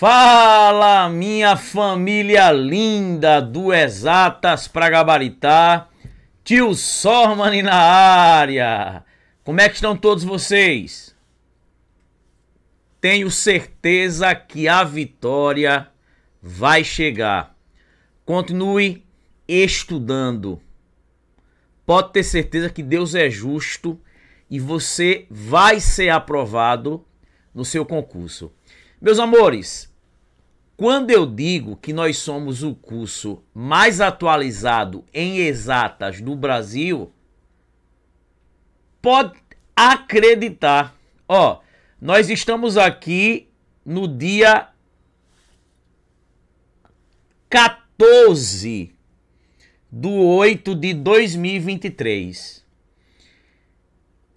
Fala, minha família linda do Exatas pra Gabaritar. Tio Sormani na área. Como é que estão todos vocês? Tenho certeza que a vitória vai chegar. Continue estudando. Pode ter certeza que Deus é justo e você vai ser aprovado no seu concurso. Meus amores, quando eu digo que nós somos o curso mais atualizado em exatas do Brasil, pode acreditar. Ó, nós estamos aqui no dia 14 do 8 de 2023.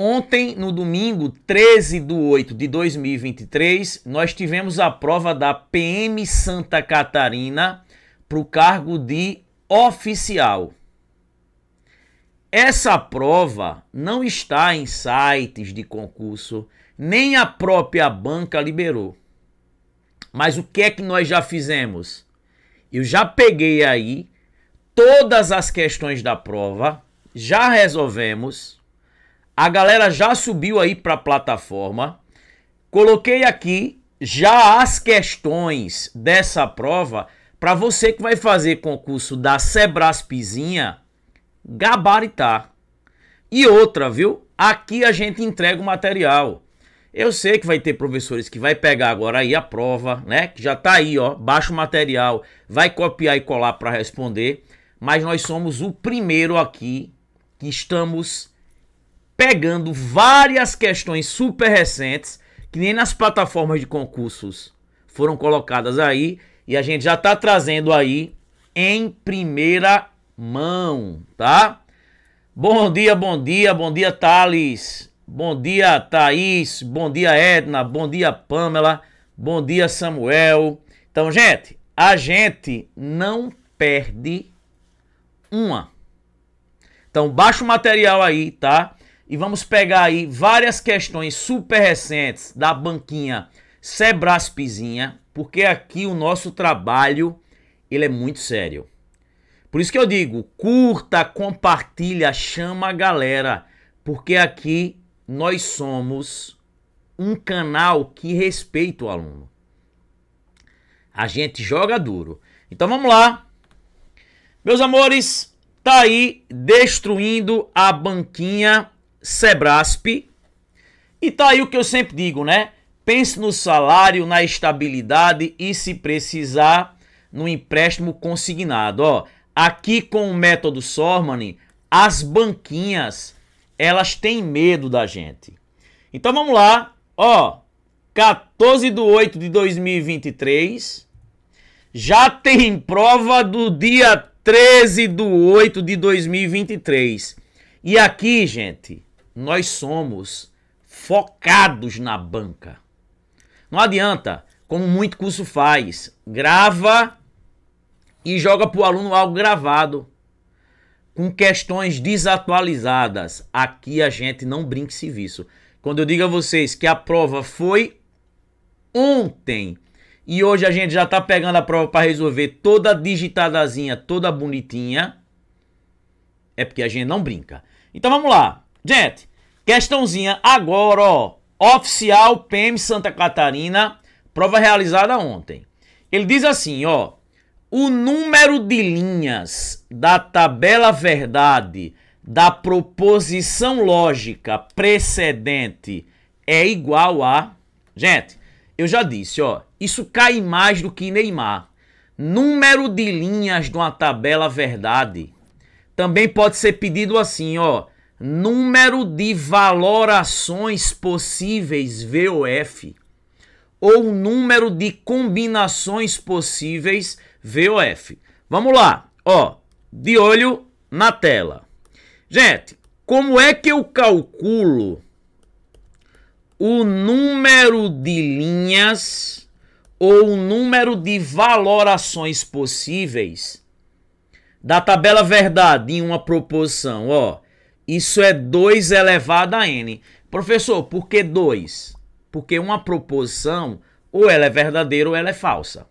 Ontem, no domingo 13 de 8 de 2023, nós tivemos a prova da PM Santa Catarina para o cargo de oficial. Essa prova não está em sites de concurso, nem a própria banca liberou. Mas o que é que nós já fizemos? Eu já peguei aí todas as questões da prova, já resolvemos a galera já subiu aí para a plataforma. Coloquei aqui já as questões dessa prova para você que vai fazer concurso da Sebraspizinha gabaritar. E outra, viu? Aqui a gente entrega o material. Eu sei que vai ter professores que vai pegar agora aí a prova, né? Que já tá aí, ó, baixa o material, vai copiar e colar para responder, mas nós somos o primeiro aqui que estamos pegando várias questões super recentes, que nem nas plataformas de concursos foram colocadas aí, e a gente já está trazendo aí em primeira mão, tá? Bom dia, bom dia, bom dia, Thales. Bom dia, Thaís. Bom dia, Edna. Bom dia, Pamela. Bom dia, Samuel. Então, gente, a gente não perde uma. Então, baixa o material aí, tá? e vamos pegar aí várias questões super recentes da banquinha Sebraspizinha, porque aqui o nosso trabalho ele é muito sério. Por isso que eu digo, curta, compartilha, chama a galera, porque aqui nós somos um canal que respeita o aluno. A gente joga duro. Então vamos lá. Meus amores, tá aí destruindo a banquinha Sebrasp. E tá aí o que eu sempre digo, né? Pense no salário, na estabilidade e, se precisar, no empréstimo consignado. Ó, aqui com o método Sormani, as banquinhas, elas têm medo da gente. Então vamos lá. Ó, 14 de 8 de 2023. Já tem prova do dia 13 de 8 de 2023. E aqui, gente, nós somos focados na banca. Não adianta, como muito curso faz, grava e joga para o aluno algo gravado, com questões desatualizadas. Aqui a gente não brinca serviço. Quando eu digo a vocês que a prova foi ontem e hoje a gente já está pegando a prova para resolver toda digitadazinha, toda bonitinha, é porque a gente não brinca. Então vamos lá. Gente, questãozinha agora, ó. Oficial PM Santa Catarina, prova realizada ontem. Ele diz assim, ó. O número de linhas da tabela verdade da proposição lógica precedente é igual a. Gente, eu já disse, ó. Isso cai mais do que Neymar. Número de linhas de uma tabela verdade também pode ser pedido assim, ó número de valorações possíveis VOF ou número de combinações possíveis VOF. Vamos lá, ó, de olho na tela. Gente, como é que eu calculo o número de linhas ou o número de valorações possíveis da tabela verdade em uma proposição, ó? Isso é 2 elevado a n. Professor, por que 2? Porque uma proposição ou ela é verdadeira ou ela é falsa.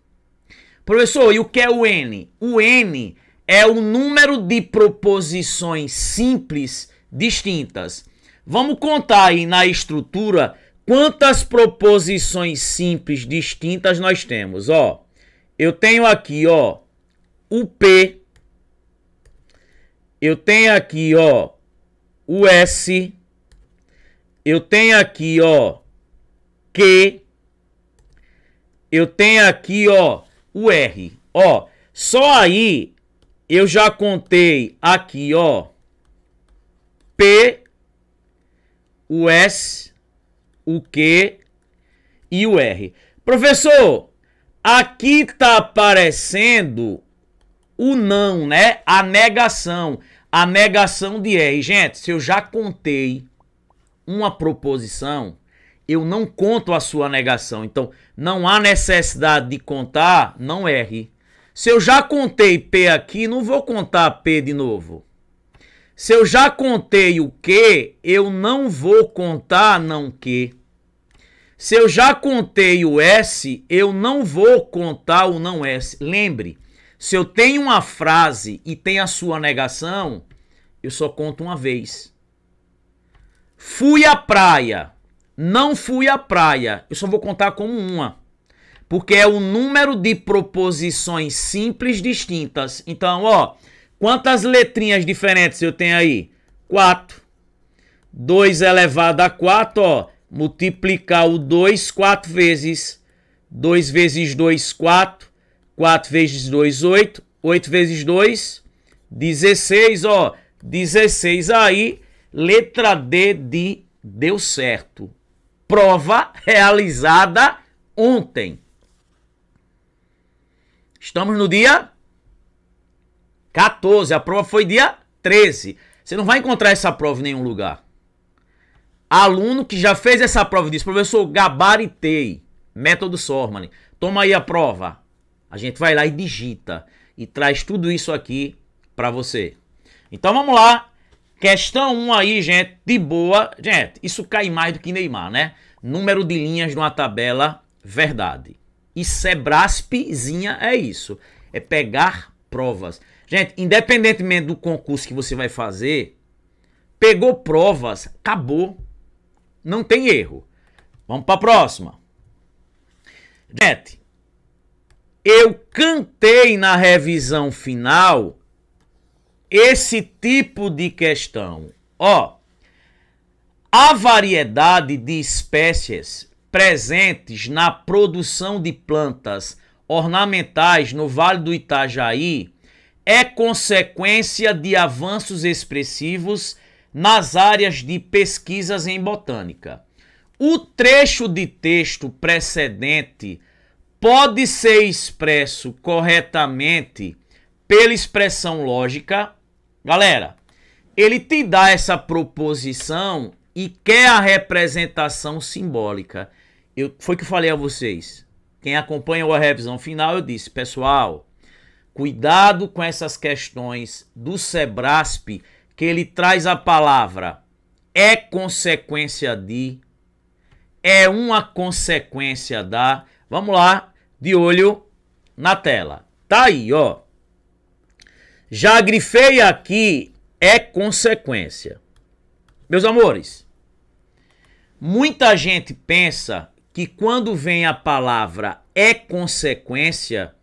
Professor, e o que é o n? O n é o número de proposições simples distintas. Vamos contar aí na estrutura quantas proposições simples distintas nós temos, ó. Eu tenho aqui, ó, o P. Eu tenho aqui, ó, o S. Eu tenho aqui, ó, Q. Eu tenho aqui, ó, o R. Ó, só aí eu já contei aqui, ó, P, o S, o Q e o R. Professor, aqui tá aparecendo o não, né? A negação. A negação de é. E, gente, se eu já contei uma proposição, eu não conto a sua negação. Então, não há necessidade de contar, não erre. Se eu já contei P aqui, não vou contar P de novo. Se eu já contei o Q, eu não vou contar não Q. Se eu já contei o S, eu não vou contar o não S. Lembre, se eu tenho uma frase e tem a sua negação, eu só conto uma vez. Fui à praia. Não fui à praia. Eu só vou contar como uma. Porque é o número de proposições simples distintas. Então, ó, quantas letrinhas diferentes eu tenho aí? 4. 2 elevado a 4, ó, multiplicar o 2 quatro vezes. 2 vezes 2, 4. 4 vezes 2, 8. 8 vezes 2, 16, ó. 16 aí, letra D de deu certo. Prova realizada ontem. Estamos no dia 14. A prova foi dia 13. Você não vai encontrar essa prova em nenhum lugar. Aluno que já fez essa prova disse, professor, gabaritei. Método Sorman. Toma aí a prova. A gente vai lá e digita e traz tudo isso aqui para você. Então vamos lá. Questão 1 aí, gente, de boa. Gente, isso cai mais do que Neymar, né? Número de linhas numa tabela, verdade. E Sebraspzinha é, é isso. É pegar provas. Gente, independentemente do concurso que você vai fazer, pegou provas, acabou. Não tem erro. Vamos para a próxima. Gente, eu cantei na revisão final esse tipo de questão. Ó, a variedade de espécies presentes na produção de plantas ornamentais no Vale do Itajaí é consequência de avanços expressivos nas áreas de pesquisas em botânica. O trecho de texto precedente pode ser expresso corretamente pela expressão lógica. Galera, ele te dá essa proposição e quer a representação simbólica. Eu, foi que eu falei a vocês. Quem acompanha a revisão final, eu disse, pessoal, cuidado com essas questões do Sebrasp, que ele traz a palavra é consequência de, é uma consequência da. Vamos lá, de olho na tela. Tá aí, ó. Já grifei aqui é consequência. Meus amores, muita gente pensa que quando vem a palavra é consequência,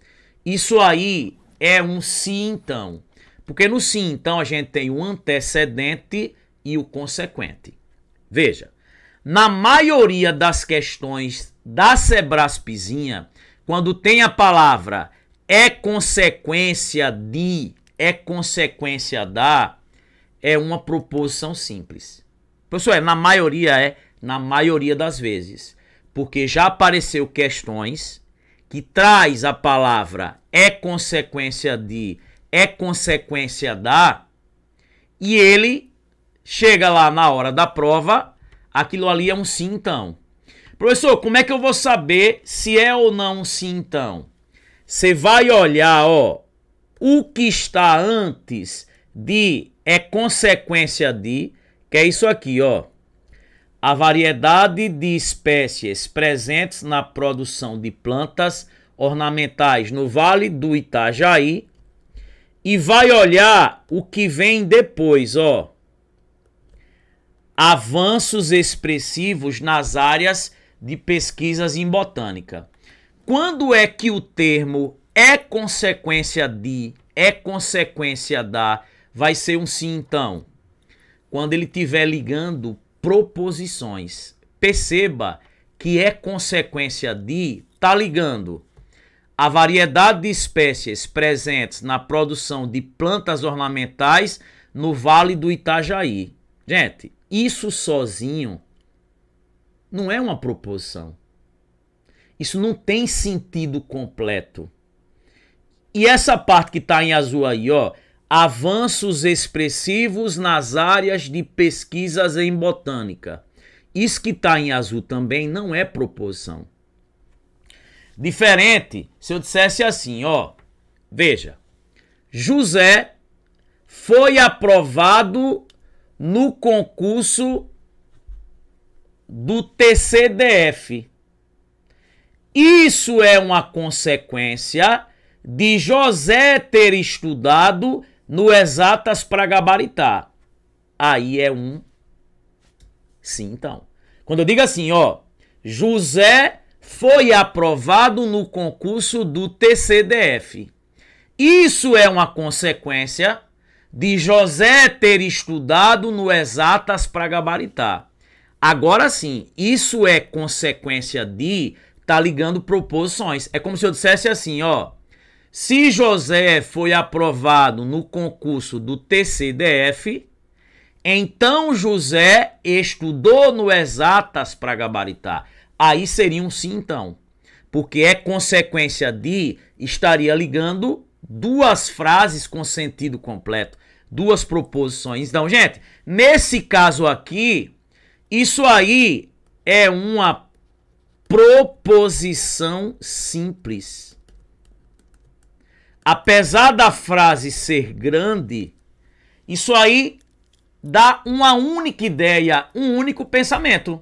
isso aí é um se então. Porque no sim, então, a gente tem o antecedente e o consequente. Veja, na maioria das questões da Sebraspizinha, quando tem a palavra é consequência de, é consequência da, é uma proposição simples. Pessoal, é, na maioria é, na maioria das vezes. Porque já apareceu questões que traz a palavra é consequência de, é consequência da, e ele chega lá na hora da prova, aquilo ali é um sim então. Professor, como é que eu vou saber se é ou não sim então? Você vai olhar, ó, o que está antes de é consequência de, que é isso aqui, ó. A variedade de espécies presentes na produção de plantas ornamentais no Vale do Itajaí e vai olhar o que vem depois, ó. Avanços expressivos nas áreas de pesquisas em botânica. Quando é que o termo é consequência de, é consequência da, vai ser um sim então? Quando ele estiver ligando proposições. Perceba que é consequência de, tá ligando a variedade de espécies presentes na produção de plantas ornamentais no Vale do Itajaí. Gente, isso sozinho não é uma proposição. Isso não tem sentido completo. E essa parte que está em azul aí, ó, avanços expressivos nas áreas de pesquisas em botânica. Isso que está em azul também não é proposição. Diferente se eu dissesse assim, ó, veja, José foi aprovado no concurso do TCDF. Isso é uma consequência de José ter estudado no Exatas para gabaritar. Aí é um. Sim, então. Quando eu digo assim, ó, José foi aprovado no concurso do TCDF. Isso é uma consequência de José ter estudado no Exatas para gabaritar. Agora sim, isso é consequência de tá ligando proposições. É como se eu dissesse assim, ó. Se José foi aprovado no concurso do TCDF, então José estudou no Exatas para gabaritar. Aí seria um sim, então. Porque é consequência de estaria ligando duas frases com sentido completo, duas proposições. Então, gente, nesse caso aqui, isso aí é uma proposição simples. Apesar da frase ser grande, isso aí dá uma única ideia, um único pensamento.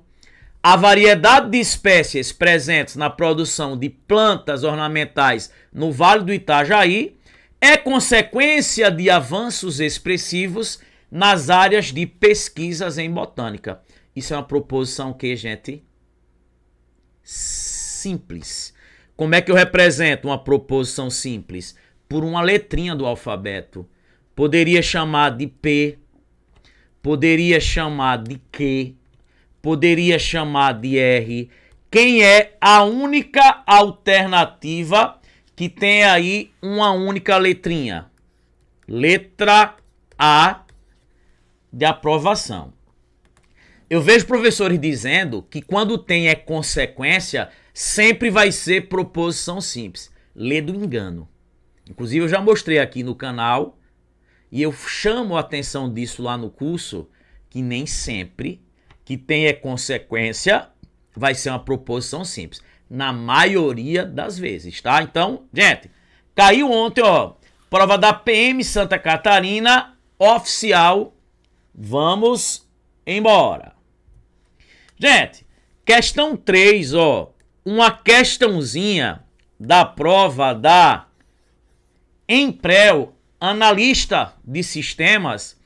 A variedade de espécies presentes na produção de plantas ornamentais no Vale do Itajaí é consequência de avanços expressivos nas áreas de pesquisas em botânica. Isso é uma proposição que, gente? Simples. Como é que eu represento uma proposição simples? Por uma letrinha do alfabeto. Poderia chamar de P, poderia chamar de Q, poderia chamar de R. Quem é a única alternativa que tem aí uma única letrinha? Letra A de aprovação. Eu vejo professores dizendo que quando tem é consequência, sempre vai ser proposição simples. Lê do engano. Inclusive, eu já mostrei aqui no canal e eu chamo a atenção disso lá no curso, que nem sempre que tem é consequência vai ser uma proposição simples. Na maioria das vezes, tá? Então, gente, caiu ontem, ó. Prova da PM Santa Catarina, oficial. Vamos embora. Gente, questão 3, ó. Uma questãozinha da prova da Emprel, analista de sistemas.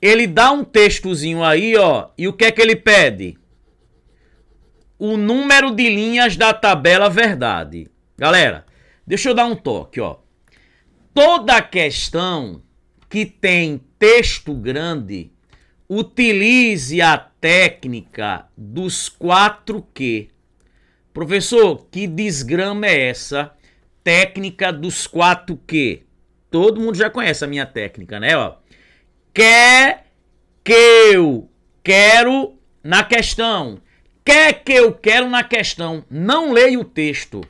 Ele dá um textozinho aí, ó. E o que é que ele pede? O número de linhas da tabela verdade. Galera, deixa eu dar um toque, ó. Toda questão que tem texto grande Utilize a técnica dos quatro Q. Professor, que desgrama é essa? Técnica dos quatro Q. Todo mundo já conhece a minha técnica, né? Ó, quer que eu quero na questão. Quer que eu quero na questão. Não leia o texto.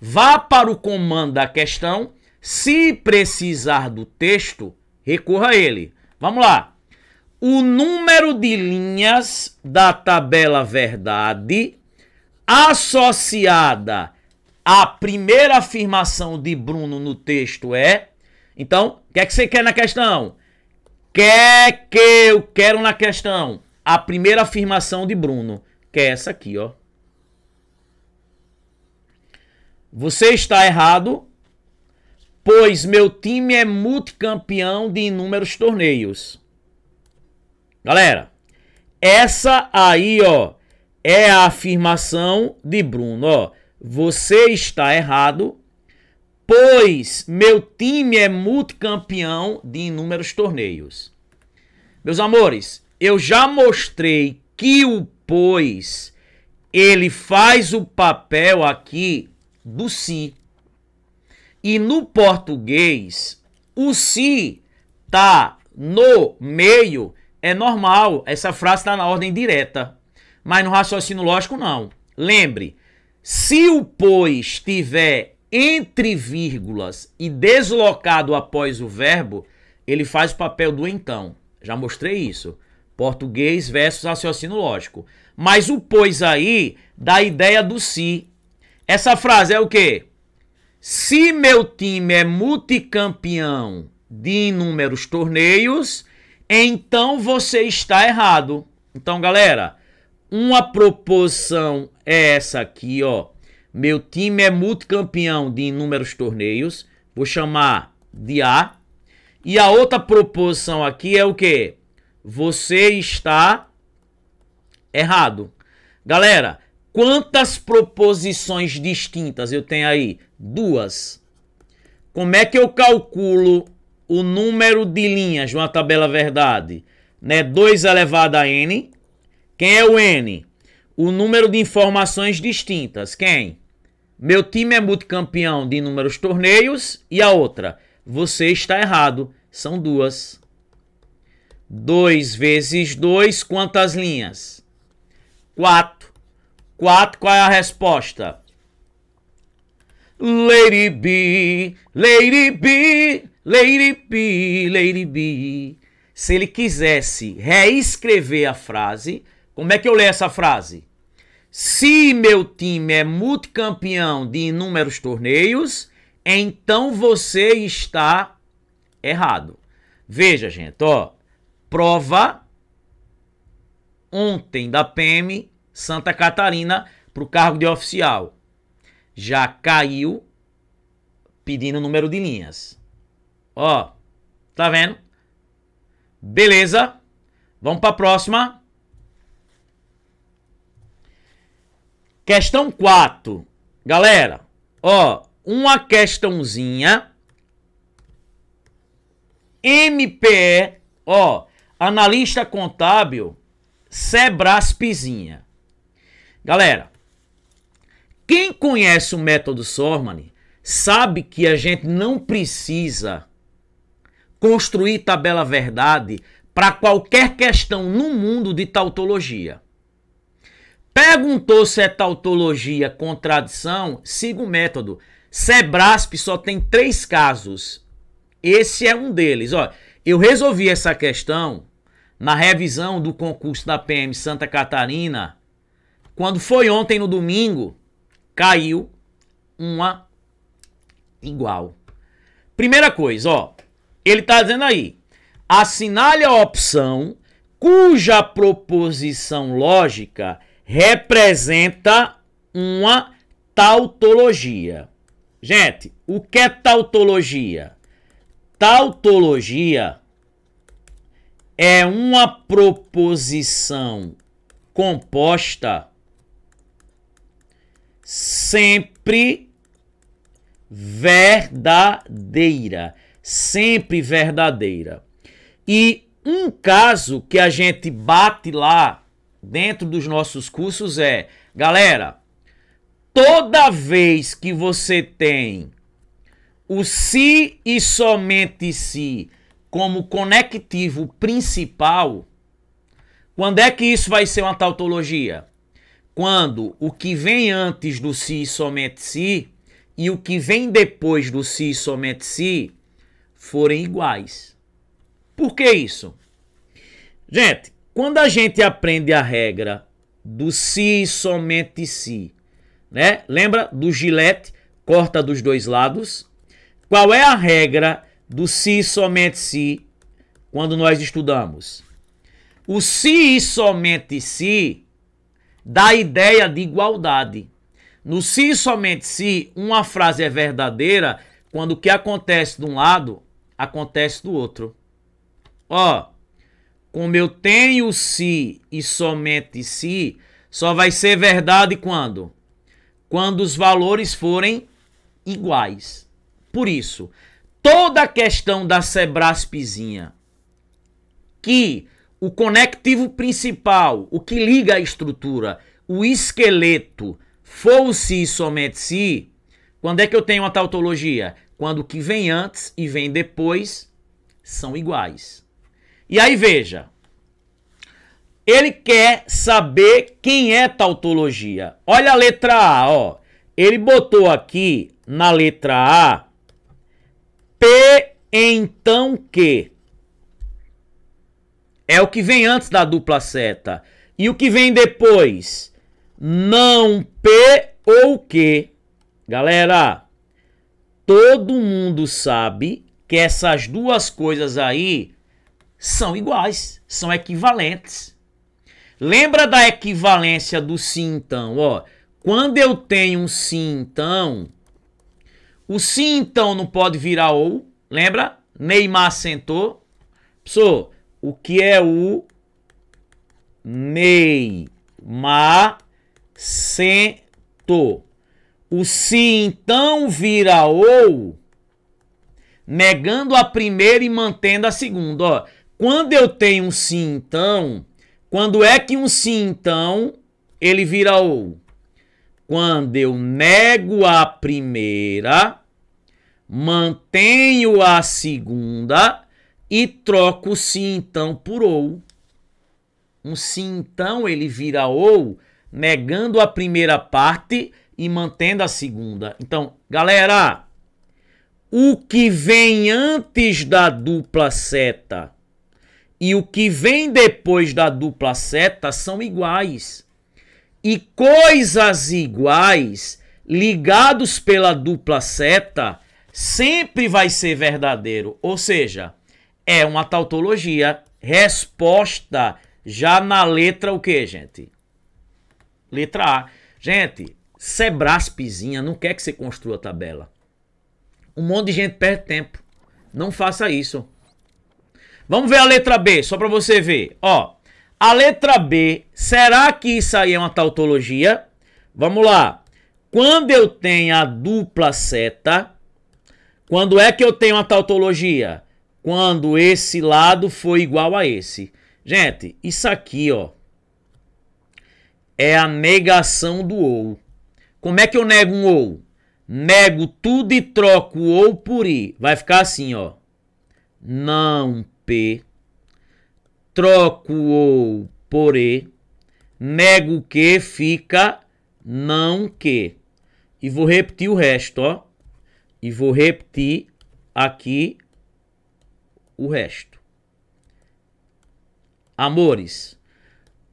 Vá para o comando da questão. Se precisar do texto, recorra a ele. Vamos lá o número de linhas da tabela verdade associada à primeira afirmação de Bruno no texto é. Então, o que é que você quer na questão? Quer que eu quero na questão? A primeira afirmação de Bruno, que é essa aqui, ó. Você está errado, pois meu time é multicampeão de inúmeros torneios. Galera, essa aí, ó, é a afirmação de Bruno, ó. Você está errado, pois meu time é multicampeão de inúmeros torneios. Meus amores, eu já mostrei que o pois ele faz o papel aqui do si. E no português, o si tá no meio é normal, essa frase está na ordem direta, mas no raciocínio lógico não. Lembre, se o pois estiver entre vírgulas e deslocado após o verbo, ele faz o papel do então. Já mostrei isso. Português versus raciocínio lógico. Mas o pois aí dá a ideia do se. Essa frase é o quê? Se meu time é multicampeão de inúmeros torneios, então você está errado. Então, galera, uma proposição é essa aqui, ó. Meu time é multicampeão de inúmeros torneios. Vou chamar de A. E a outra proposição aqui é o quê? Você está errado. Galera, quantas proposições distintas eu tenho aí? Duas. Como é que eu calculo o número de linhas de uma tabela verdade, né? 2 elevado a n. Quem é o n? O número de informações distintas. Quem? Meu time é multicampeão de inúmeros torneios. E a outra? Você está errado. São duas. 2 vezes 2, quantas linhas? 4. 4, qual é a resposta? Lady B, Lady B, Lady B, Lady B. Se ele quisesse reescrever a frase, como é que eu leio essa frase? Se meu time é multicampeão de inúmeros torneios, então você está errado. Veja, gente, ó. Prova ontem da PM Santa Catarina para o cargo de oficial. Já caiu pedindo número de linhas. Ó, tá vendo? Beleza. Vamos para a próxima. Questão 4. Galera, ó, uma questãozinha. MPE, ó, analista contábil, Sebraspizinha. Galera, quem conhece o método sormani sabe que a gente não precisa construir tabela verdade para qualquer questão no mundo de tautologia. Perguntou se é tautologia, contradição, siga o método. Sebrasp só tem três casos. Esse é um deles. Ó, eu resolvi essa questão na revisão do concurso da PM Santa Catarina. Quando foi ontem, no domingo, caiu uma igual. Primeira coisa, ó, ele está dizendo aí: assinale a opção cuja proposição lógica representa uma tautologia. Gente, o que é tautologia? Tautologia é uma proposição composta sempre verdadeira sempre verdadeira. E um caso que a gente bate lá dentro dos nossos cursos é, galera, toda vez que você tem o se e somente se como conectivo principal, quando é que isso vai ser uma tautologia? Quando o que vem antes do si e somente si e o que vem depois do si e somente si forem iguais. Por que isso? Gente, quando a gente aprende a regra do se somente se, né? Lembra do gilete, corta dos dois lados? Qual é a regra do se somente se quando nós estudamos? O se somente se dá a ideia de igualdade. No se somente se, uma frase é verdadeira quando o que acontece de um lado acontece do outro. Ó, como eu tenho se e somente se, só vai ser verdade quando? Quando os valores forem iguais. Por isso, toda a questão da Sebraspezinha, que o conectivo principal, o que liga a estrutura, o esqueleto, for o si somente si, quando é que eu tenho uma tautologia? quando o que vem antes e vem depois são iguais. E aí veja, ele quer saber quem é tautologia. Olha a letra A, ó. Ele botou aqui na letra A P então que é o que vem antes da dupla seta. E o que vem depois? Não P ou Q. Galera, todo mundo sabe que essas duas coisas aí são iguais, são equivalentes. Lembra da equivalência do sim então, ó. Quando eu tenho um sim então, o sim então não pode virar ou, lembra? Neymar sentou. Pessoal, o que é o Neymar sentou? O se então vira ou, negando a primeira e mantendo a segunda. Ó, quando eu tenho um se então, quando é que um se então ele vira ou? Quando eu nego a primeira, mantenho a segunda e troco o se então por ou. Um se então ele vira ou, negando a primeira parte e mantendo a segunda. Então, galera, o que vem antes da dupla seta e o que vem depois da dupla seta são iguais. E coisas iguais ligados pela dupla seta sempre vai ser verdadeiro. Ou seja, é uma tautologia. Resposta já na letra o quê, gente? Letra A. Gente, Sebraspezinha não quer que você construa tabela. Um monte de gente perde tempo. Não faça isso. Vamos ver a letra B, só para você ver. Ó, a letra B, será que isso aí é uma tautologia? Vamos lá. Quando eu tenho a dupla seta, quando é que eu tenho a tautologia? Quando esse lado foi igual a esse. Gente, isso aqui, ó, é a negação do ou. Como é que eu nego um ou? Nego tudo e troco o ou por i. Vai ficar assim, ó. Não p. Troco o ou por e. Nego o que fica não que. E vou repetir o resto, ó. E vou repetir aqui o resto. Amores,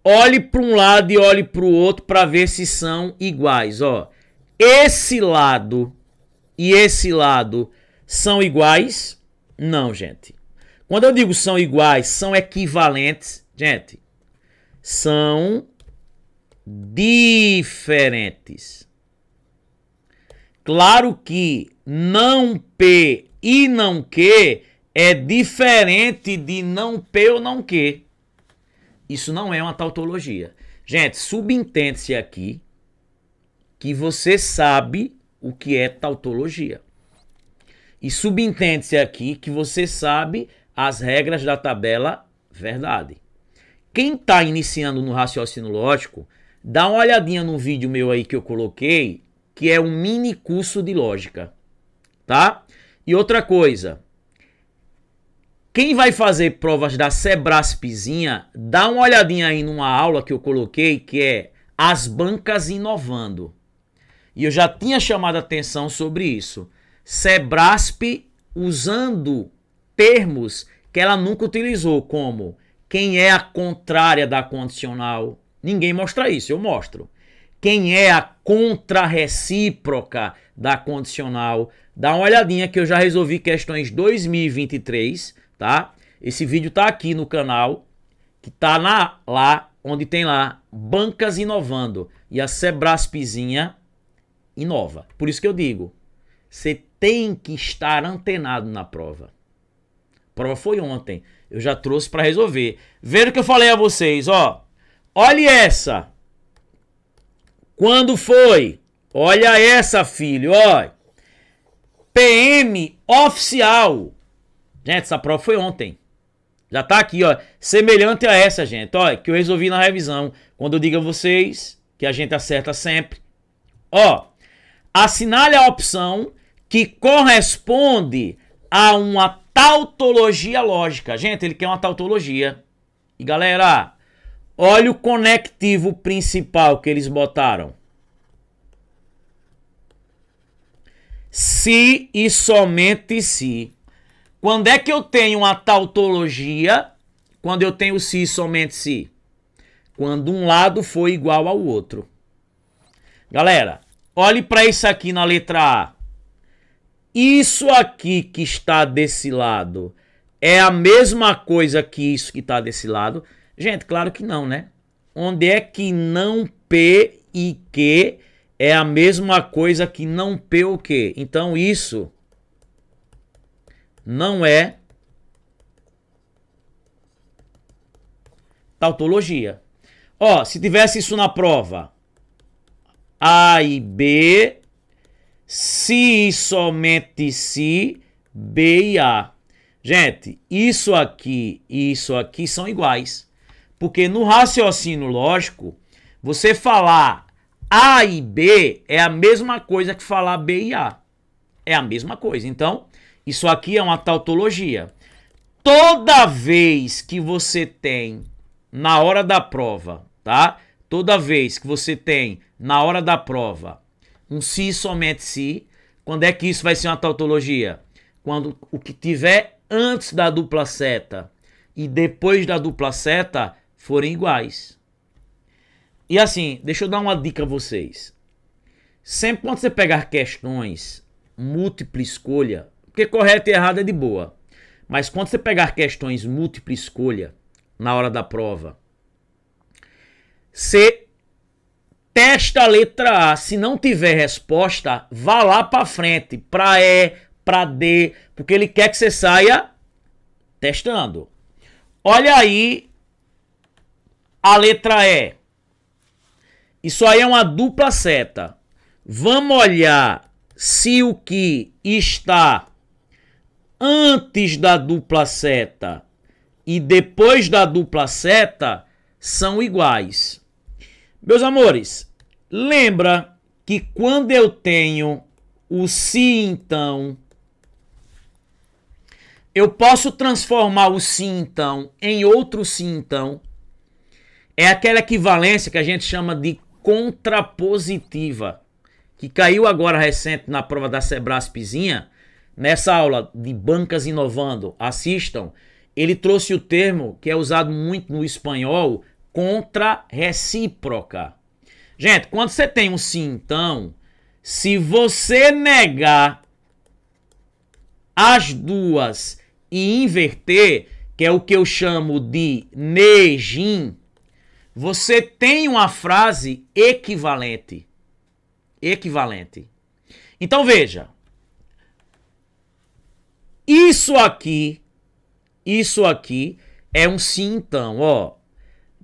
olhe para um lado e olhe para o outro para ver se são iguais. Ó, esse lado e esse lado são iguais? Não, gente. Quando eu digo são iguais, são equivalentes, gente, são diferentes. Claro que não P e não Q é diferente de não P ou não Q. Isso não é uma tautologia. Gente, subentende-se aqui que você sabe o que é tautologia. E subentende-se aqui que você sabe as regras da tabela verdade. Quem está iniciando no raciocínio lógico, dá uma olhadinha no vídeo meu aí que eu coloquei, que é um mini curso de lógica, tá? E outra coisa, quem vai fazer provas da Sebraspizinha, dá uma olhadinha aí numa aula que eu coloquei, que é As Bancas Inovando. E eu já tinha chamado atenção sobre isso. Sebrasp usando termos que ela nunca utilizou, como quem é a contrária da condicional. Ninguém mostra isso, eu mostro. Quem é a contrarrecíproca da condicional. Dá uma olhadinha que eu já resolvi questões 2023 tá? Esse vídeo tá aqui no canal, que tá na, lá, onde tem lá, bancas inovando. E a Sebraspezinha inova. Por isso que eu digo, você tem que estar antenado na prova. A prova foi ontem, eu já trouxe para resolver. Veja o que eu falei a vocês, ó. Olha essa. Quando foi? Olha essa, filho, ó. PM oficial Gente, essa prova foi ontem. Já tá aqui, ó. Semelhante a essa, gente, ó, que eu resolvi na revisão. Quando eu digo a vocês que a gente acerta sempre. Ó, assinale a opção que corresponde a uma tautologia lógica. Gente, ele quer uma tautologia. E galera, olha o conectivo principal que eles botaram. Se e somente se. Quando é que eu tenho uma tautologia? Quando eu tenho se somente se. Quando um lado foi igual ao outro. Galera, olhe para isso aqui na letra A. Isso aqui que está desse lado é a mesma coisa que isso que está desse lado? Gente, claro que não, né? Onde é que não P e Q é a mesma coisa que não P ou Q? Então isso não é tautologia. Ó, se tivesse isso na prova, A e B, se e somente se, B e A. Gente, isso aqui e isso aqui são iguais. Porque no raciocínio lógico, você falar A e B é a mesma coisa que falar B e A. É a mesma coisa. Então, isso aqui é uma tautologia. Toda vez que você tem na hora da prova, tá? Toda vez que você tem na hora da prova um se somente se, quando é que isso vai ser uma tautologia? Quando o que tiver antes da dupla seta e depois da dupla seta forem iguais. E assim, deixa eu dar uma dica a vocês. Sempre quando você pegar questões múltipla escolha, porque correto e errado é de boa. Mas quando você pegar questões múltipla escolha na hora da prova, você testa a letra A. Se não tiver resposta, vá lá para frente, para E, para D, porque ele quer que você saia testando. Olha aí a letra E. Isso aí é uma dupla seta. Vamos olhar se o que está antes da dupla seta e depois da dupla seta são iguais. Meus amores, lembra que quando eu tenho o se então, eu posso transformar o se então em outro se então. É aquela equivalência que a gente chama de contrapositiva, que caiu agora recente na prova da Sebras Pizinha, Nessa aula de Bancas Inovando, assistam, ele trouxe o termo que é usado muito no espanhol, contra recíproca. Gente, quando você tem um sim, então, se você negar as duas e inverter, que é o que eu chamo de nejin, você tem uma frase equivalente. Equivalente. Então veja, isso aqui, isso aqui é um sim então, ó.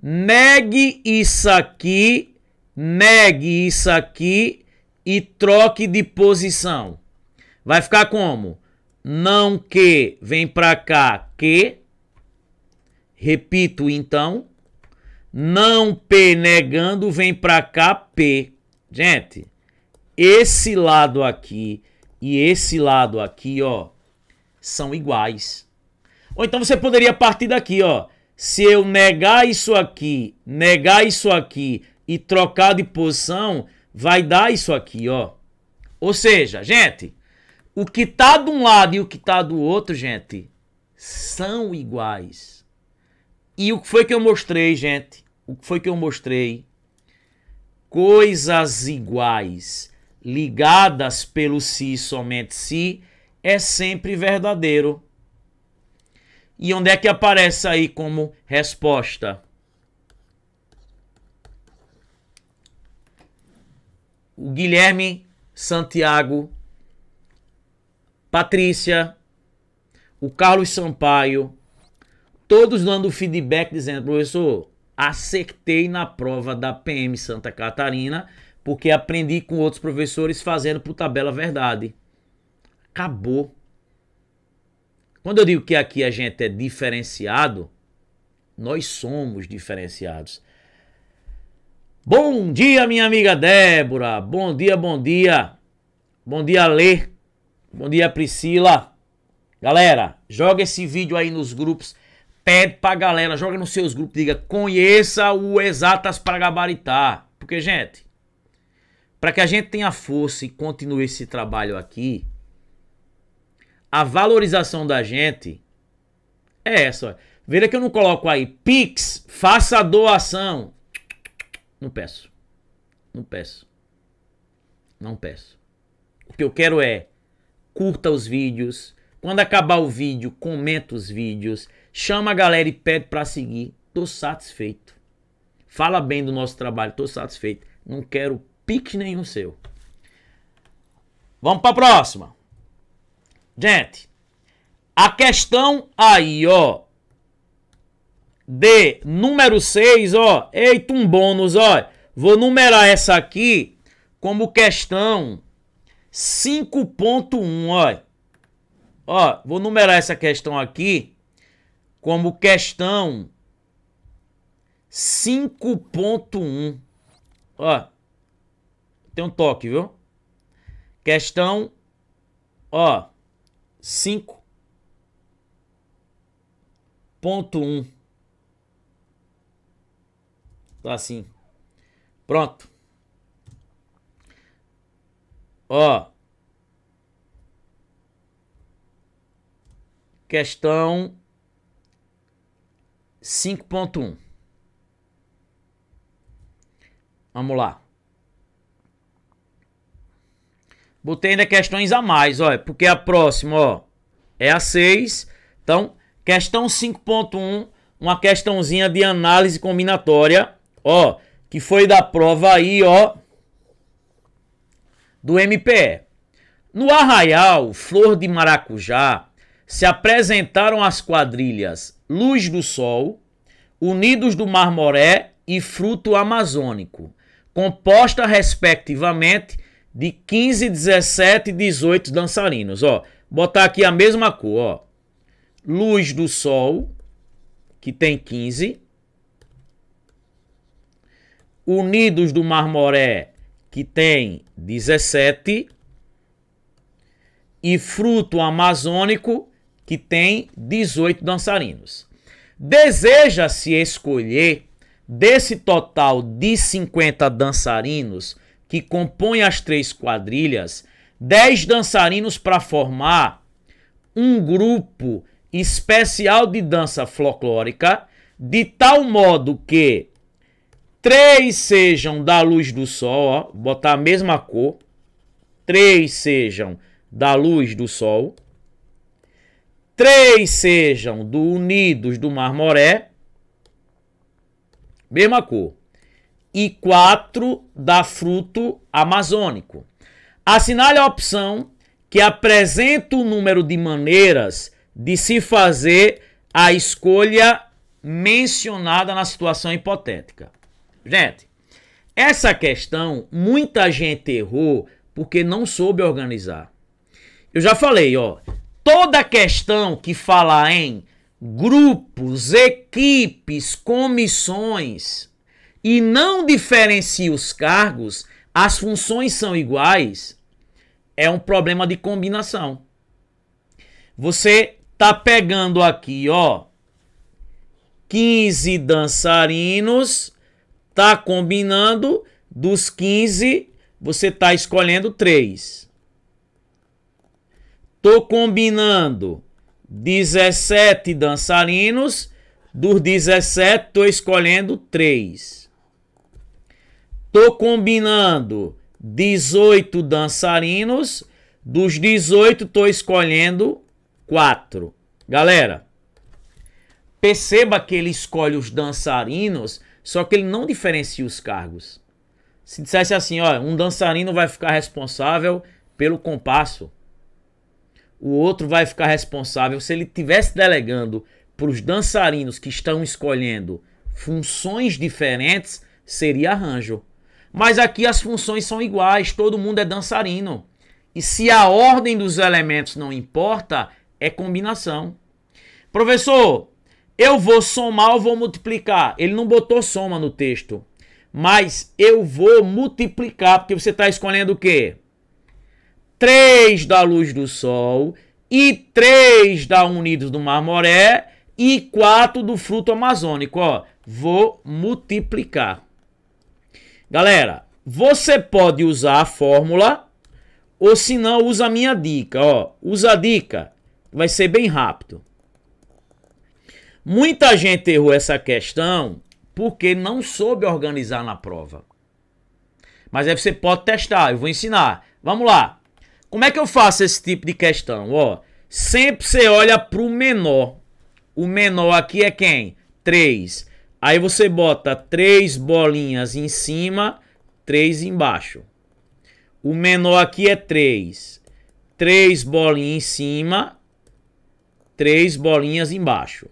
Negue isso aqui, negue isso aqui e troque de posição. Vai ficar como? Não que vem para cá que. Repito então. Não P negando vem para cá P. Gente, esse lado aqui e esse lado aqui, ó são iguais. Ou então você poderia partir daqui, ó. Se eu negar isso aqui, negar isso aqui e trocar de posição, vai dar isso aqui, ó. Ou seja, gente, o que tá de um lado e o que tá do outro, gente, são iguais. E o que foi que eu mostrei, gente? O que foi que eu mostrei? Coisas iguais, ligadas pelo si somente si, é sempre verdadeiro. E onde é que aparece aí como resposta? O Guilherme Santiago, Patrícia, o Carlos Sampaio, todos dando feedback dizendo, professor, acertei na prova da PM Santa Catarina, porque aprendi com outros professores fazendo por tabela verdade. Acabou. Quando eu digo que aqui a gente é diferenciado, nós somos diferenciados. Bom dia, minha amiga Débora. Bom dia, bom dia. Bom dia, Lê. Bom dia, Priscila. Galera, joga esse vídeo aí nos grupos. Pede pra galera, joga nos seus grupos, diga conheça o Exatas para gabaritar. Porque, gente, para que a gente tenha força e continue esse trabalho aqui, a valorização da gente é essa. Veja que eu não coloco aí Pix, faça a doação. Não peço. Não peço. Não peço. O que eu quero é curta os vídeos. Quando acabar o vídeo, comenta os vídeos. Chama a galera e pede para seguir. Tô satisfeito. Fala bem do nosso trabalho. Tô satisfeito. Não quero Pix nenhum seu. Vamos para a próxima. Gente, a questão aí, ó, de número 6, ó, eita, um bônus, ó. Vou numerar essa aqui como questão 5.1, ó. Ó, vou numerar essa questão aqui como questão 5.1. Ó. Tem um toque, viu? Questão ó cinco ponto um Tá assim. Pronto. Ó. Questão cinco ponto um Vamos lá. Botei ainda questões a mais, olha, é porque a próxima, ó, é a 6. Então, questão 5.1, uma questãozinha de análise combinatória, ó, que foi da prova aí, ó, do MPE. No Arraial, Flor de Maracujá, se apresentaram as quadrilhas Luz do Sol, Unidos do Marmoré e Fruto Amazônico, composta respectivamente de 15, 17 18 dançarinos. Ó, botar aqui a mesma cor, ó. Luz do Sol, que tem 15. Unidos do Marmoré, que tem 17. E Fruto Amazônico, que tem 18 dançarinos. Deseja-se escolher desse total de 50 dançarinos que compõe as três quadrilhas, dez dançarinos para formar um grupo especial de dança folclórica, de tal modo que três sejam da luz do sol, ó, botar a mesma cor, três sejam da luz do sol, três sejam do Unidos do Marmoré, mesma cor e 4 da fruto amazônico. Assinale a opção que apresenta o número de maneiras de se fazer a escolha mencionada na situação hipotética. Gente, essa questão muita gente errou porque não soube organizar. Eu já falei, ó, toda questão que fala em grupos, equipes, comissões, e não diferencia os cargos, as funções são iguais, é um problema de combinação. Você tá pegando aqui, ó, 15 dançarinos, tá combinando dos 15, você tá escolhendo 3. Tô combinando 17 dançarinos, dos 17 tô escolhendo 3. Tô combinando 18 dançarinos. Dos 18, tô escolhendo 4. Galera, perceba que ele escolhe os dançarinos, só que ele não diferencia os cargos. Se dissesse assim, ó, um dançarino vai ficar responsável pelo compasso. O outro vai ficar responsável se ele tivesse delegando para os dançarinos que estão escolhendo funções diferentes, seria arranjo. Mas aqui as funções são iguais, todo mundo é dançarino. E se a ordem dos elementos não importa, é combinação. Professor, eu vou somar ou vou multiplicar? Ele não botou soma no texto. Mas eu vou multiplicar, porque você está escolhendo o quê? 3 da luz do sol, e 3 da Unidos do Marmoré, e 4 do fruto amazônico. Ó, vou multiplicar. Galera, você pode usar a fórmula ou se não, usa a minha dica, ó. Usa a dica, vai ser bem rápido. Muita gente errou essa questão porque não soube organizar na prova. Mas aí você pode testar, eu vou ensinar. Vamos lá. Como é que eu faço esse tipo de questão? Ó, sempre você olha para o menor. O menor aqui é quem? 3. Aí você bota três bolinhas em cima, três embaixo. O menor aqui é 3. Três bolinhas em cima, três bolinhas embaixo.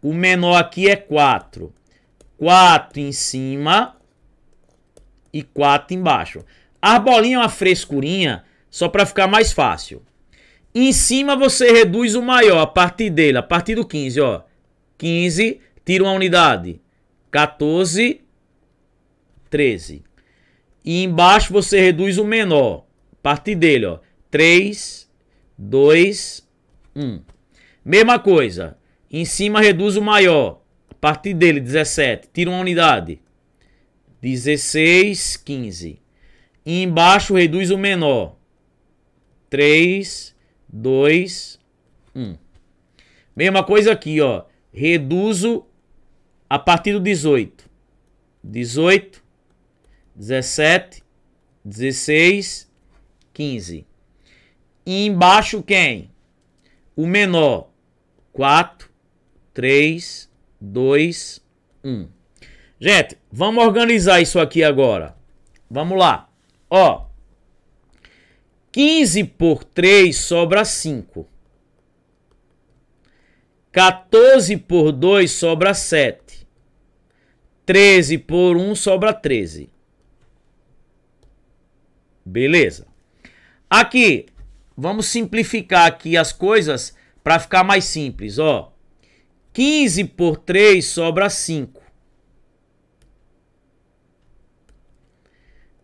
O menor aqui é 4. 4 em cima e 4 embaixo. A bolinha é uma frescurinha só para ficar mais fácil. Em cima você reduz o maior a partir dele, a partir do 15, ó. 15, tira uma unidade. 14, 13. E embaixo você reduz o menor. A partir dele, ó. 3, 2, 1. Mesma coisa. Em cima reduz o maior. A partir dele, 17. Tira uma unidade. 16, 15. E embaixo reduz o menor. 3, 2, 1. Mesma coisa aqui, ó. Reduzo a partir do 18. 18, 17, 16, 15. E embaixo quem? O menor. 4, 3, 2, 1. Gente, vamos organizar isso aqui agora. Vamos lá. Ó. 15 por 3 sobra 5. 14 por 2 sobra 7. 13 por 1 sobra 13. Beleza. Aqui, vamos simplificar aqui as coisas para ficar mais simples, ó. 15 por 3 sobra 5.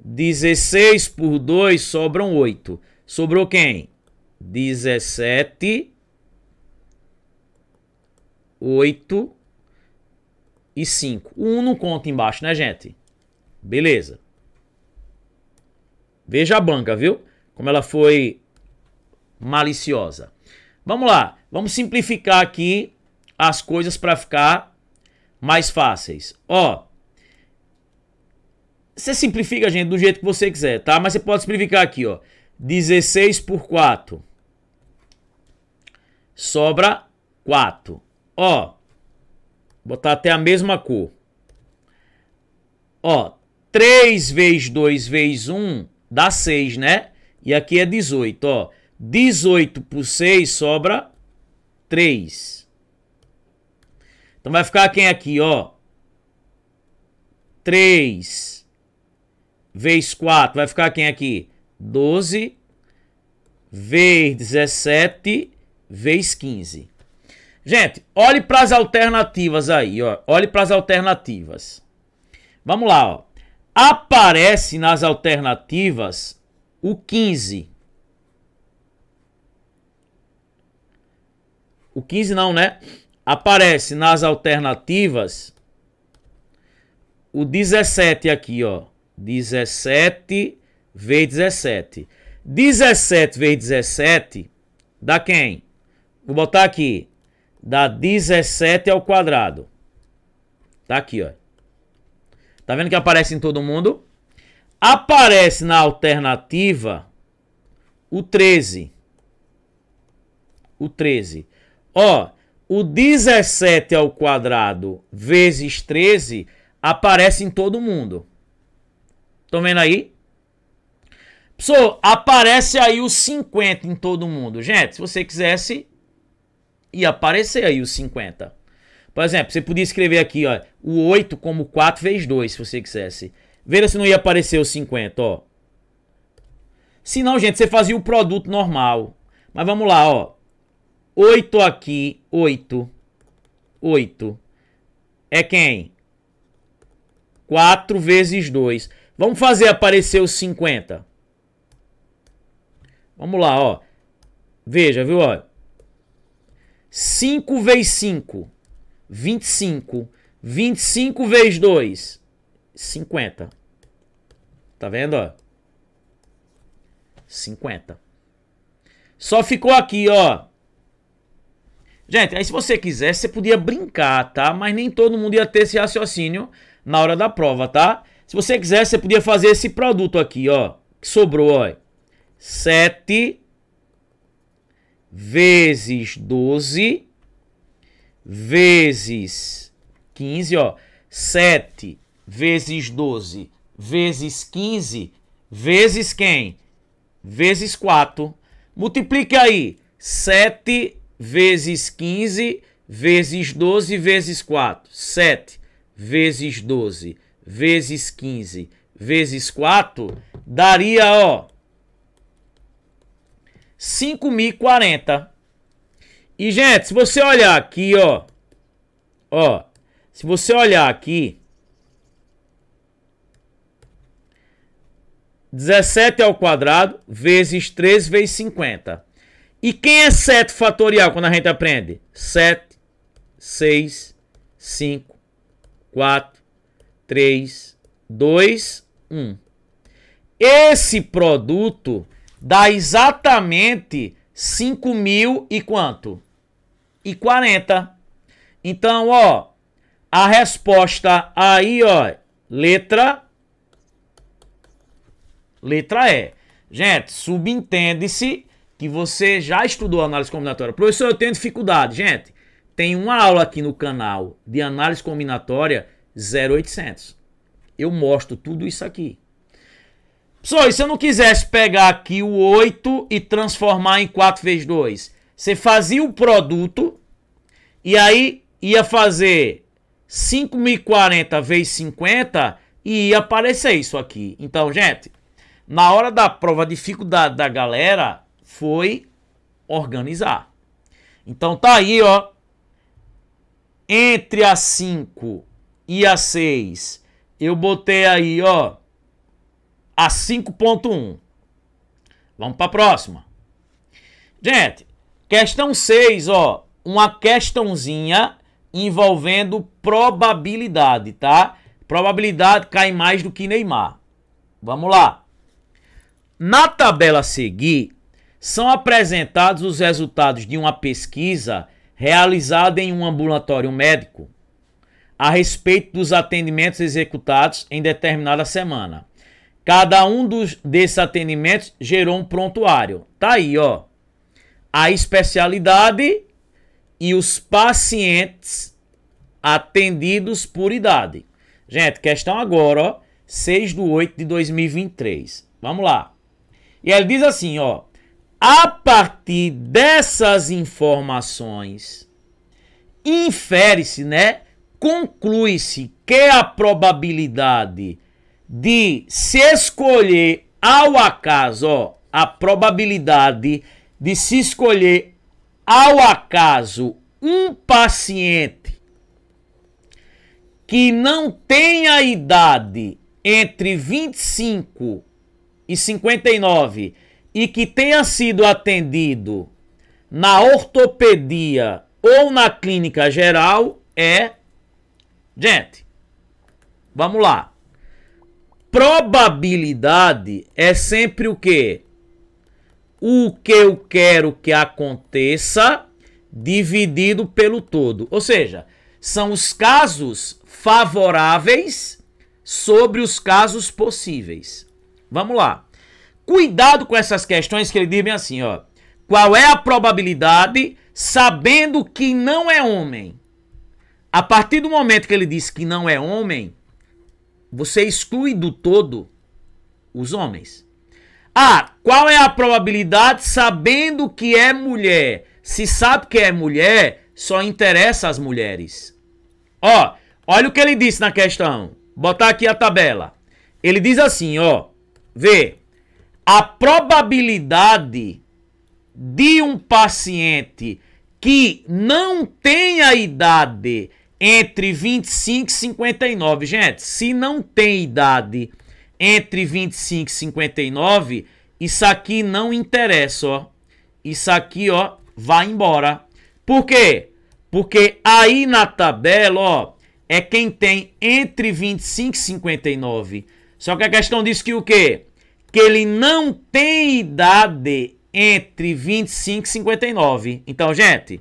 16 por 2 sobram 8. Sobrou quem? 17 8 e 5. O 1 não conta embaixo, né, gente? Beleza. Veja a banca, viu? Como ela foi maliciosa. Vamos lá. Vamos simplificar aqui as coisas para ficar mais fáceis. Ó. Você simplifica, gente, do jeito que você quiser, tá? Mas você pode simplificar aqui, ó. 16 por 4. Sobra 4. Ó. Botar até a mesma cor. Ó, 3 vezes 2 vezes 1 dá 6, né? E aqui é 18, ó. 18 por 6 sobra 3. Então vai ficar quem aqui, ó? 3 vezes 4, vai ficar quem aqui? 12 vezes 17 vezes 15. Gente, olhe para as alternativas aí, ó. Olhe para as alternativas. Vamos lá, ó. Aparece nas alternativas o 15. O 15 não, né? Aparece nas alternativas o 17 aqui, ó. 17 vezes 17. 17 vezes 17 dá quem? Vou botar aqui dá 17 ao quadrado. Tá aqui, ó. Tá vendo que aparece em todo mundo? Aparece na alternativa o 13. O 13. Ó, o 17 ao quadrado vezes 13 aparece em todo mundo. Tô vendo aí? Pessoal, aparece aí o 50 em todo mundo. Gente, se você quisesse, e aparecer aí os 50. Por exemplo, você podia escrever aqui, ó, o 8 como 4 vezes 2, se você quisesse. Veja se não ia aparecer os 50, ó. Se não, gente, você fazia o produto normal. Mas vamos lá, ó. 8 aqui, 8. 8. É quem? 4 vezes 2. Vamos fazer aparecer os 50. Vamos lá, ó. Veja, viu, ó. 5 vezes 5, 25. 25 vezes 2, 50. Tá vendo, ó? 50. Só ficou aqui, ó. Gente, aí se você quiser, você podia brincar, tá? Mas nem todo mundo ia ter esse raciocínio na hora da prova, tá? Se você quiser, você podia fazer esse produto aqui, ó. Que sobrou, ó. 7 vezes 12 vezes 15, ó. 7 vezes 12 vezes 15 vezes quem? Vezes 4. Multiplique aí. 7 vezes 15 vezes 12 vezes 4. 7 vezes 12 vezes 15 vezes 4 daria, ó, 5.040. E, gente, se você olhar aqui, ó. Ó. Se você olhar aqui. 17 ao quadrado vezes 3 vezes 50. E quem é 7 fatorial quando a gente aprende? 7, 6, 5, 4, 3, 2, 1. Esse produto dá exatamente 5 mil e quanto? E 40. Então, ó, a resposta aí, ó, letra letra E. Gente, subentende-se que você já estudou análise combinatória. Professor, eu tenho dificuldade. Gente, tem uma aula aqui no canal de análise combinatória 0800. Eu mostro tudo isso aqui. Pessoal, e se eu não quisesse pegar aqui o 8 e transformar em 4 vezes 2? Você fazia o produto e aí ia fazer 5.040 vezes 50 e ia aparecer isso aqui. Então, gente, na hora da prova, a dificuldade da galera foi organizar. Então tá aí, ó. Entre a 5 e a 6, eu botei aí, ó, a 5.1. Vamos para a próxima. Gente, questão 6, ó, uma questãozinha envolvendo probabilidade, tá? Probabilidade cai mais do que Neymar. Vamos lá. Na tabela a seguir, são apresentados os resultados de uma pesquisa realizada em um ambulatório médico a respeito dos atendimentos executados em determinada semana. Cada um dos, desses atendimentos gerou um prontuário. Tá aí, ó. A especialidade e os pacientes atendidos por idade. Gente, questão agora, ó. 6 de 8 de 2023. Vamos lá. E ele diz assim, ó. A partir dessas informações, infere-se, né? Conclui-se que a probabilidade de se escolher ao acaso, ó, a probabilidade de se escolher ao acaso um paciente que não tenha idade entre 25 e 59 e que tenha sido atendido na ortopedia ou na clínica geral é gente. Vamos lá probabilidade é sempre o quê? O que eu quero que aconteça dividido pelo todo. Ou seja, são os casos favoráveis sobre os casos possíveis. Vamos lá. Cuidado com essas questões que ele diz bem assim, ó. Qual é a probabilidade sabendo que não é homem? A partir do momento que ele diz que não é homem, você exclui do todo os homens. Ah, qual é a probabilidade sabendo que é mulher? Se sabe que é mulher, só interessa as mulheres. Ó, olha o que ele disse na questão. Botar aqui a tabela. Ele diz assim, ó, vê, a probabilidade de um paciente que não tenha idade entre 25 e 59. Gente, se não tem idade entre 25 e 59, isso aqui não interessa, ó. Isso aqui, ó, vai embora. Por quê? Porque aí na tabela, ó, é quem tem entre 25 e 59. Só que a questão diz que o quê? Que ele não tem idade entre 25 e 59. Então, gente,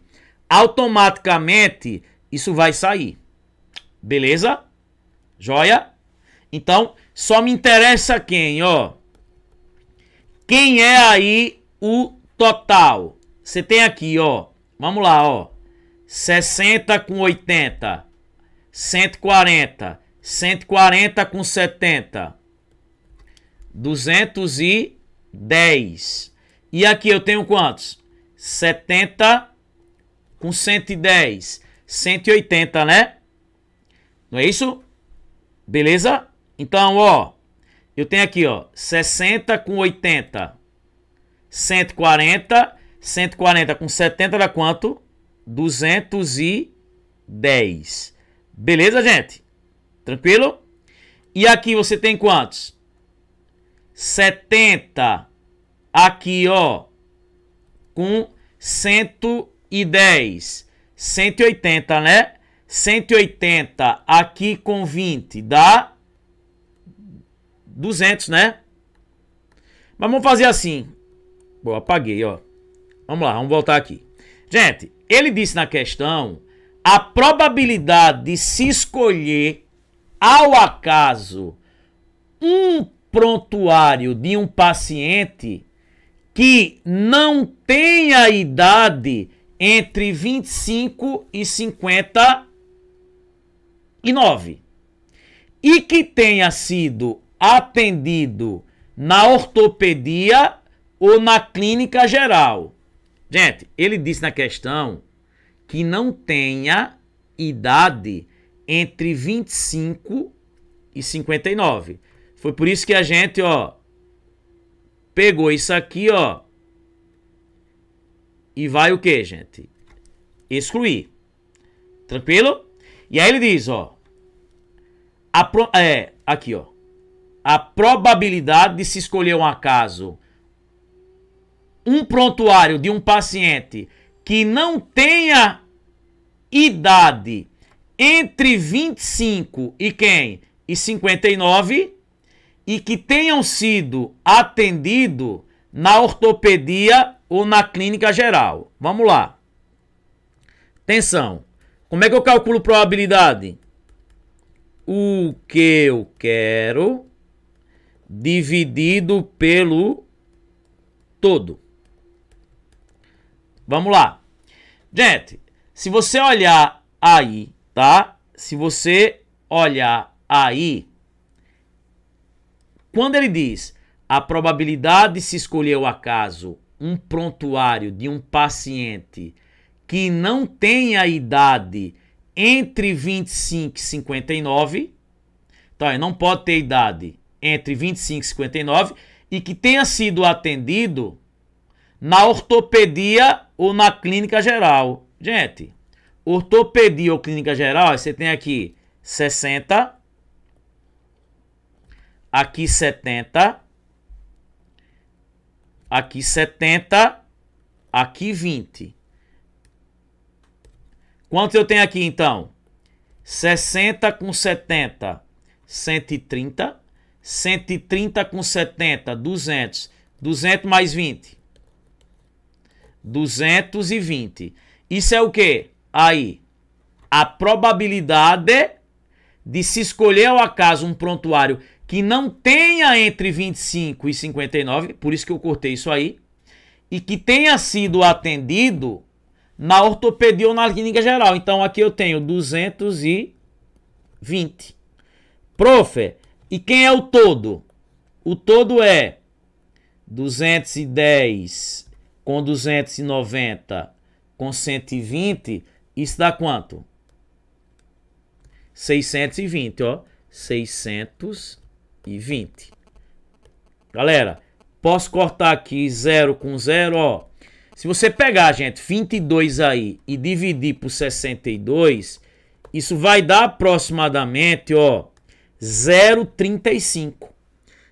automaticamente isso vai sair. Beleza? Joia? Então, só me interessa quem, ó. Quem é aí o total? Você tem aqui, ó. Vamos lá, ó. 60 com 80. 140. 140 com 70. 210. E aqui eu tenho quantos? 70 com 110. 180, né? Não é isso? Beleza? Então, ó, eu tenho aqui, ó, 60 com 80, 140, 140 com 70 dá quanto? 210. Beleza, gente? Tranquilo? E aqui você tem quantos? 70 aqui, ó, com 110. 180, né? 180 aqui com 20 dá 200, né? Mas vamos fazer assim. Bom, apaguei, ó. Vamos lá, vamos voltar aqui. Gente, ele disse na questão a probabilidade de se escolher ao acaso um prontuário de um paciente que não tenha idade entre 25 e 59 e que tenha sido atendido na ortopedia ou na clínica geral. Gente, ele disse na questão que não tenha idade entre 25 e 59. Foi por isso que a gente, ó, pegou isso aqui, ó, e vai o que, gente? Excluir. Tranquilo? E aí ele diz, ó. Pro, é, aqui, ó. A probabilidade de se escolher um acaso um prontuário de um paciente que não tenha idade entre 25 e quem? E 59 e que tenham sido atendido na ortopedia ou na clínica geral. Vamos lá. Atenção. Como é que eu calculo probabilidade? O que eu quero dividido pelo todo. Vamos lá. Gente, se você olhar aí, tá? Se você olhar aí, quando ele diz a probabilidade se escolher o acaso um prontuário de um paciente que não tem a idade entre 25 e 59, então ele não pode ter idade entre 25 e 59 e que tenha sido atendido na ortopedia ou na clínica geral. Gente, ortopedia ou clínica geral, você tem aqui 60, aqui 70, Aqui 70, aqui 20. Quanto eu tenho aqui então? 60 com 70, 130. 130 com 70, 200. 200 mais 20. 220. Isso é o quê? Aí, a probabilidade de se escolher ao acaso um prontuário que não tenha entre 25 e 59, por isso que eu cortei isso aí, e que tenha sido atendido na ortopedia ou na clínica geral. Então aqui eu tenho 220. Profe, e quem é o todo? O todo é 210 com 290 com 120, isso dá quanto? 620, ó. 620. 20. Galera, posso cortar aqui 0 com 0, ó. Se você pegar, gente, 22 aí e dividir por 62, isso vai dar aproximadamente, ó, 0,35.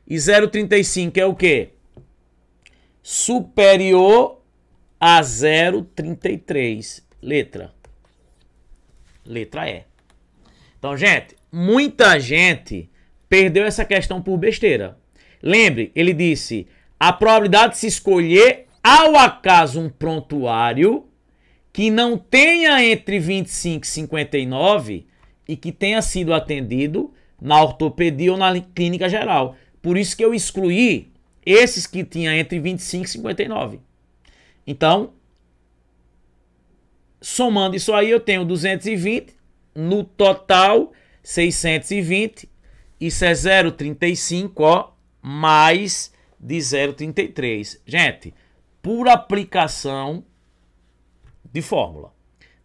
E 0,35 é o quê? Superior a 0,33. Letra. Letra E. Então, gente, muita gente perdeu essa questão por besteira. Lembre, ele disse: a probabilidade de se escolher ao acaso um prontuário que não tenha entre 25 e 59 e que tenha sido atendido na ortopedia ou na clínica geral. Por isso que eu excluí esses que tinha entre 25 e 59. Então, somando isso aí, eu tenho 220, no total 620 isso é 0,35, ó, mais de 0,33. Gente, por aplicação de fórmula.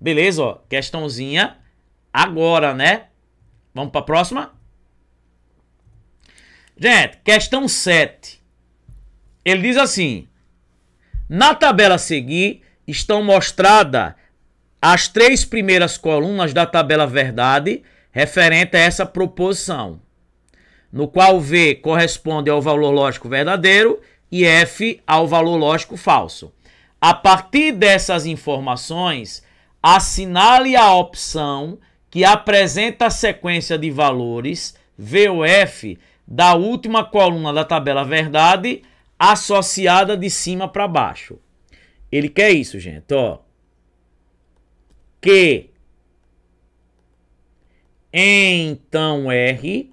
Beleza, ó, questãozinha agora, né? Vamos para a próxima? Gente, questão 7. Ele diz assim: Na tabela a seguir estão mostradas as três primeiras colunas da tabela verdade referente a essa proposição no qual V corresponde ao valor lógico verdadeiro e F ao valor lógico falso. A partir dessas informações, assinale a opção que apresenta a sequência de valores V ou F da última coluna da tabela verdade associada de cima para baixo. Ele quer isso, gente, ó. Que então R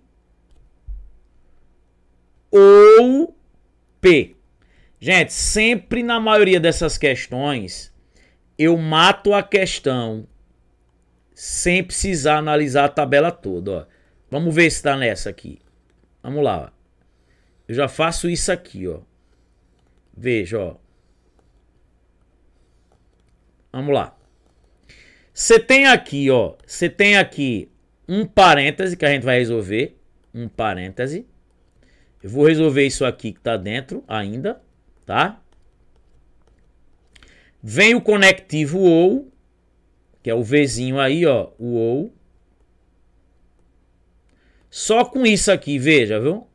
ou P. Gente, sempre na maioria dessas questões, eu mato a questão sem precisar analisar a tabela toda. Ó. Vamos ver se tá nessa aqui. Vamos lá. Eu já faço isso aqui, ó. Veja, ó. Vamos lá. Você tem aqui, ó. Você tem aqui um parêntese que a gente vai resolver. Um parêntese. Eu vou resolver isso aqui que tá dentro ainda, tá? Vem o conectivo OU, que é o Vzinho aí, ó, o OU. Só com isso aqui, veja, viu?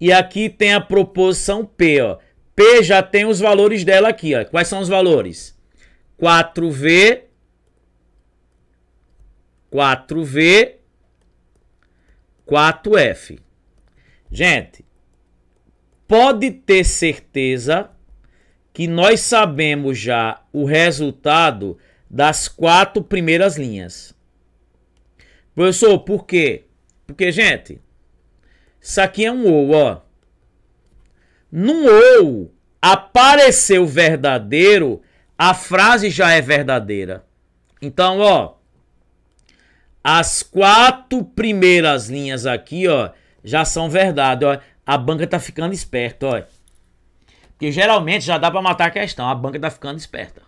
E aqui tem a proposição P, ó. P já tem os valores dela aqui, ó. Quais são os valores? 4V, 4V, 4F. Gente, pode ter certeza que nós sabemos já o resultado das quatro primeiras linhas. Professor, por quê? Porque, gente, isso aqui é um ou, ó. Num ou apareceu verdadeiro, a frase já é verdadeira. Então, ó, as quatro primeiras linhas aqui, ó, já são verdade, ó a banca tá ficando esperta, olha. Porque geralmente já dá para matar a questão, a banca tá ficando esperta.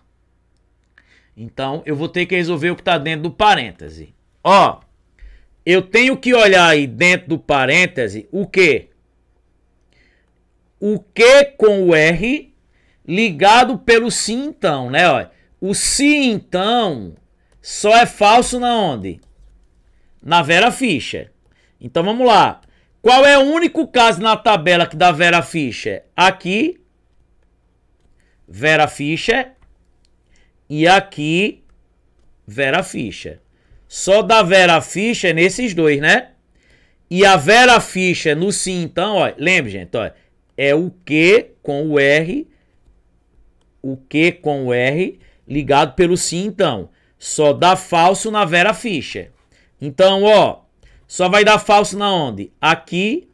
Então eu vou ter que resolver o que tá dentro do parêntese. Ó, eu tenho que olhar aí dentro do parêntese o que? O que com o R ligado pelo se então, né? Olha, o se então só é falso na onde? Na Vera Fischer. Então vamos lá. Qual é o único caso na tabela que dá Vera Fischer? Aqui, Vera Fischer. E aqui, Vera Fischer. Só dá Vera Fischer nesses dois, né? E a Vera Fischer no sim, então, ó, lembre, gente, ó, é o Q com o R, o Q com o R ligado pelo sim, então. Só dá falso na Vera Fischer. Então, ó, só vai dar falso na onde? Aqui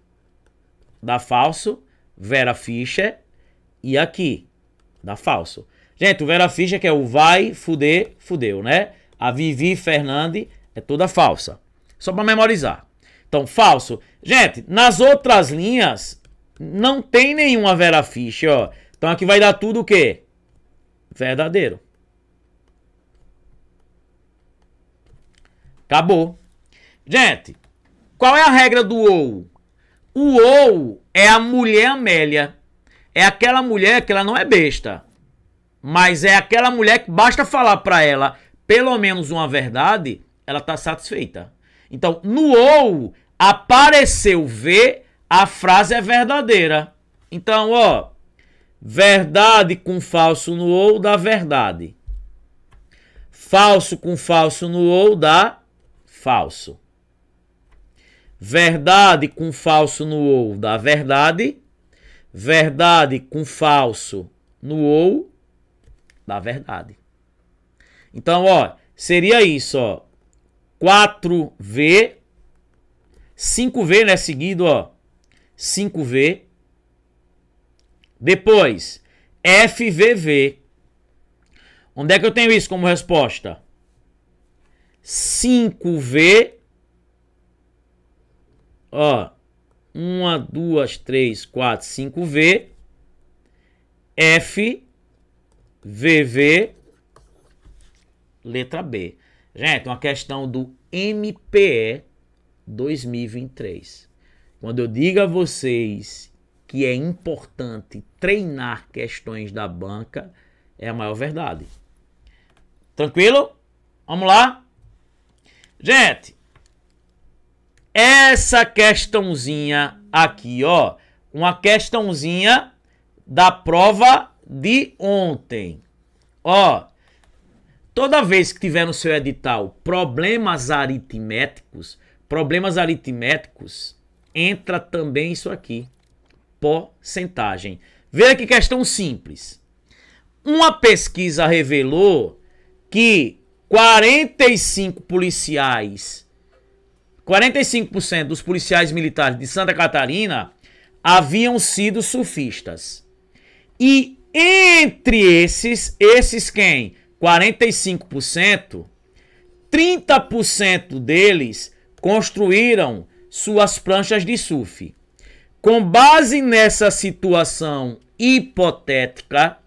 dá falso, Vera Fischer e aqui dá falso. Gente, o Vera Fischer que é o vai fuder, fudeu, né? A Vivi Fernandes é toda falsa. Só para memorizar. Então, falso. Gente, nas outras linhas não tem nenhuma Vera Fischer, ó. Então aqui vai dar tudo o quê? Verdadeiro. Acabou. Gente, qual é a regra do ou? O ou é a mulher Amélia. É aquela mulher que ela não é besta. Mas é aquela mulher que basta falar para ela pelo menos uma verdade, ela tá satisfeita. Então, no ou apareceu ver, a frase é verdadeira. Então, ó, verdade com falso no ou dá verdade. Falso com falso no ou dá falso. Verdade com falso no ou dá verdade. Verdade com falso no ou dá verdade. Então, ó, seria isso, ó. 4V 5V, né, seguido, ó. 5V. Depois, FVV. Onde é que eu tenho isso como resposta? 5V ó, uma duas três quatro cinco V, F, VV, letra B. Gente, uma questão do MPE 2023. Quando eu digo a vocês que é importante treinar questões da banca, é a maior verdade. Tranquilo? Vamos lá? Gente, essa questãozinha aqui, ó, uma questãozinha da prova de ontem. Ó, toda vez que tiver no seu edital problemas aritméticos, problemas aritméticos, entra também isso aqui, porcentagem. Veja que questão simples. Uma pesquisa revelou que 45 policiais 45% dos policiais militares de Santa Catarina haviam sido sufistas E entre esses, esses quem? 45%, 30% deles construíram suas pranchas de surf. Com base nessa situação hipotética,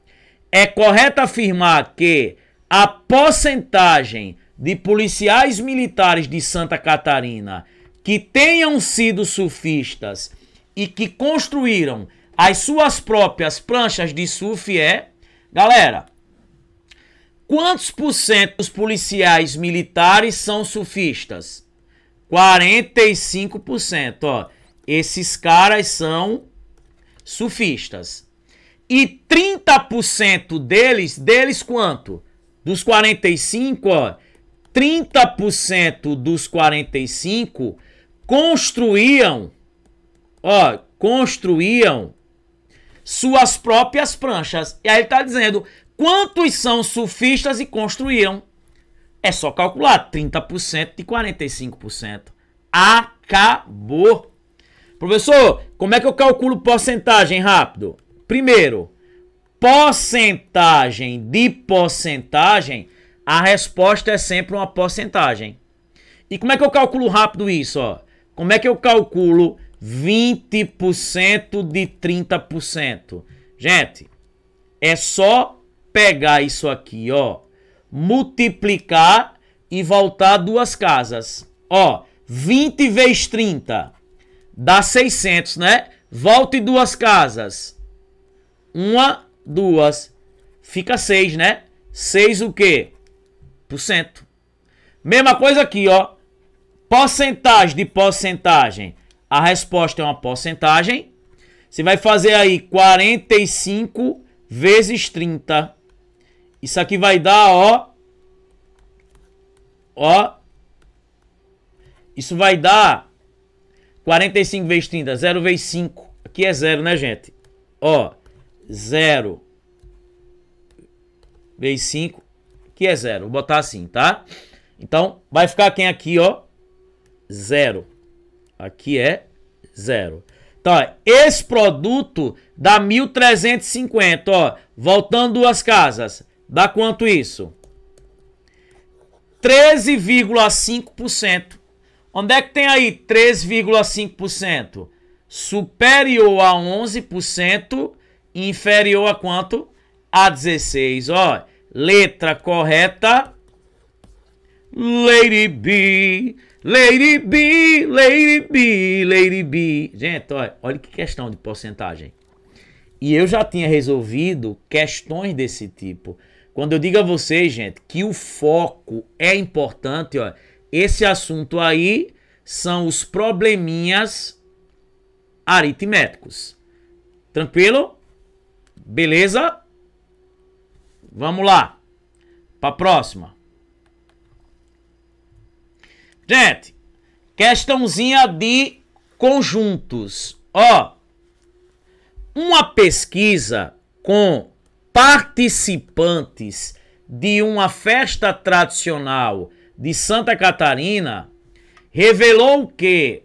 é correto afirmar que a porcentagem de policiais militares de Santa Catarina que tenham sido surfistas e que construíram as suas próprias pranchas de surf é, galera, quantos por cento dos policiais militares são surfistas? 45%, ó. Esses caras são surfistas. E 30% deles, deles quanto? Dos 45, ó, 30% dos 45 construíam, ó, construíam suas próprias pranchas. E aí ele está dizendo quantos são surfistas e construíam. É só calcular 30% de 45%. Acabou. Professor, como é que eu calculo porcentagem rápido? Primeiro, porcentagem de porcentagem a resposta é sempre uma porcentagem. E como é que eu calculo rápido isso? Ó? Como é que eu calculo 20% de 30%? Gente, é só pegar isso aqui, ó, multiplicar e voltar duas casas. Ó, 20 vezes 30 dá 600, né? Volte duas casas. Uma, duas. Fica 6, né? 6 o quê? 8%. Mesma coisa aqui, ó. Porcentagem de porcentagem. A resposta é uma porcentagem. Você vai fazer aí 45 vezes 30. Isso aqui vai dar, ó. Ó. Isso vai dar 45 vezes 30, 0 vezes 5. Aqui é 0, né, gente? Ó, 0 vezes 5 que é zero. Vou botar assim, tá? Então, vai ficar quem aqui, ó? Zero. Aqui é zero. Então, ó, esse produto dá 1.350, ó. Voltando duas casas. Dá quanto isso? 13,5%. Onde é que tem aí 13,5%? Superior a 11%, inferior a quanto? A 16, ó. Letra correta. Lady B, Lady B, Lady B, Lady B. Gente, olha, olha que questão de porcentagem. E eu já tinha resolvido questões desse tipo. Quando eu digo a vocês, gente, que o foco é importante, olha, esse assunto aí são os probleminhas aritméticos. Tranquilo? Beleza? Vamos lá. para a próxima. Gente, questãozinha de conjuntos. Ó, uma pesquisa com participantes de uma festa tradicional de Santa Catarina revelou que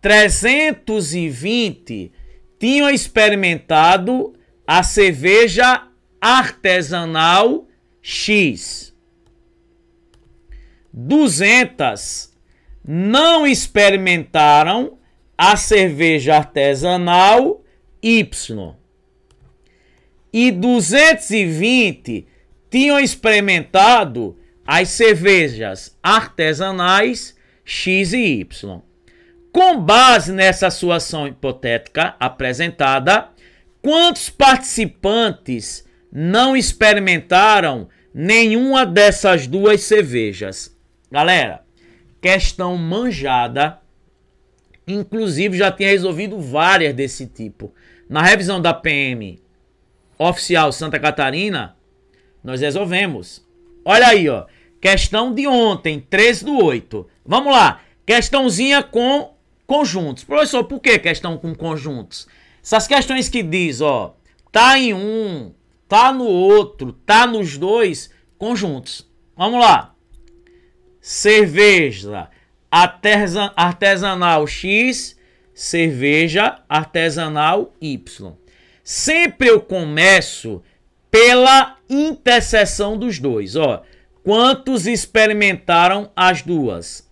320 tinham experimentado a cerveja artesanal X. 200 não experimentaram a cerveja artesanal Y. E 220 tinham experimentado as cervejas artesanais X e Y. Com base nessa situação hipotética apresentada, quantos participantes não experimentaram nenhuma dessas duas cervejas. Galera, questão manjada. Inclusive, já tinha resolvido várias desse tipo. Na revisão da PM oficial Santa Catarina, nós resolvemos. Olha aí, ó. Questão de ontem, 13 do 8. Vamos lá. Questãozinha com conjuntos. Professor, por que questão com conjuntos? Essas questões que diz, ó, tá em um, tá no outro, tá nos dois conjuntos. Vamos lá. Cerveja artesanal X, cerveja artesanal Y. Sempre eu começo pela interseção dos dois, ó. Quantos experimentaram as duas?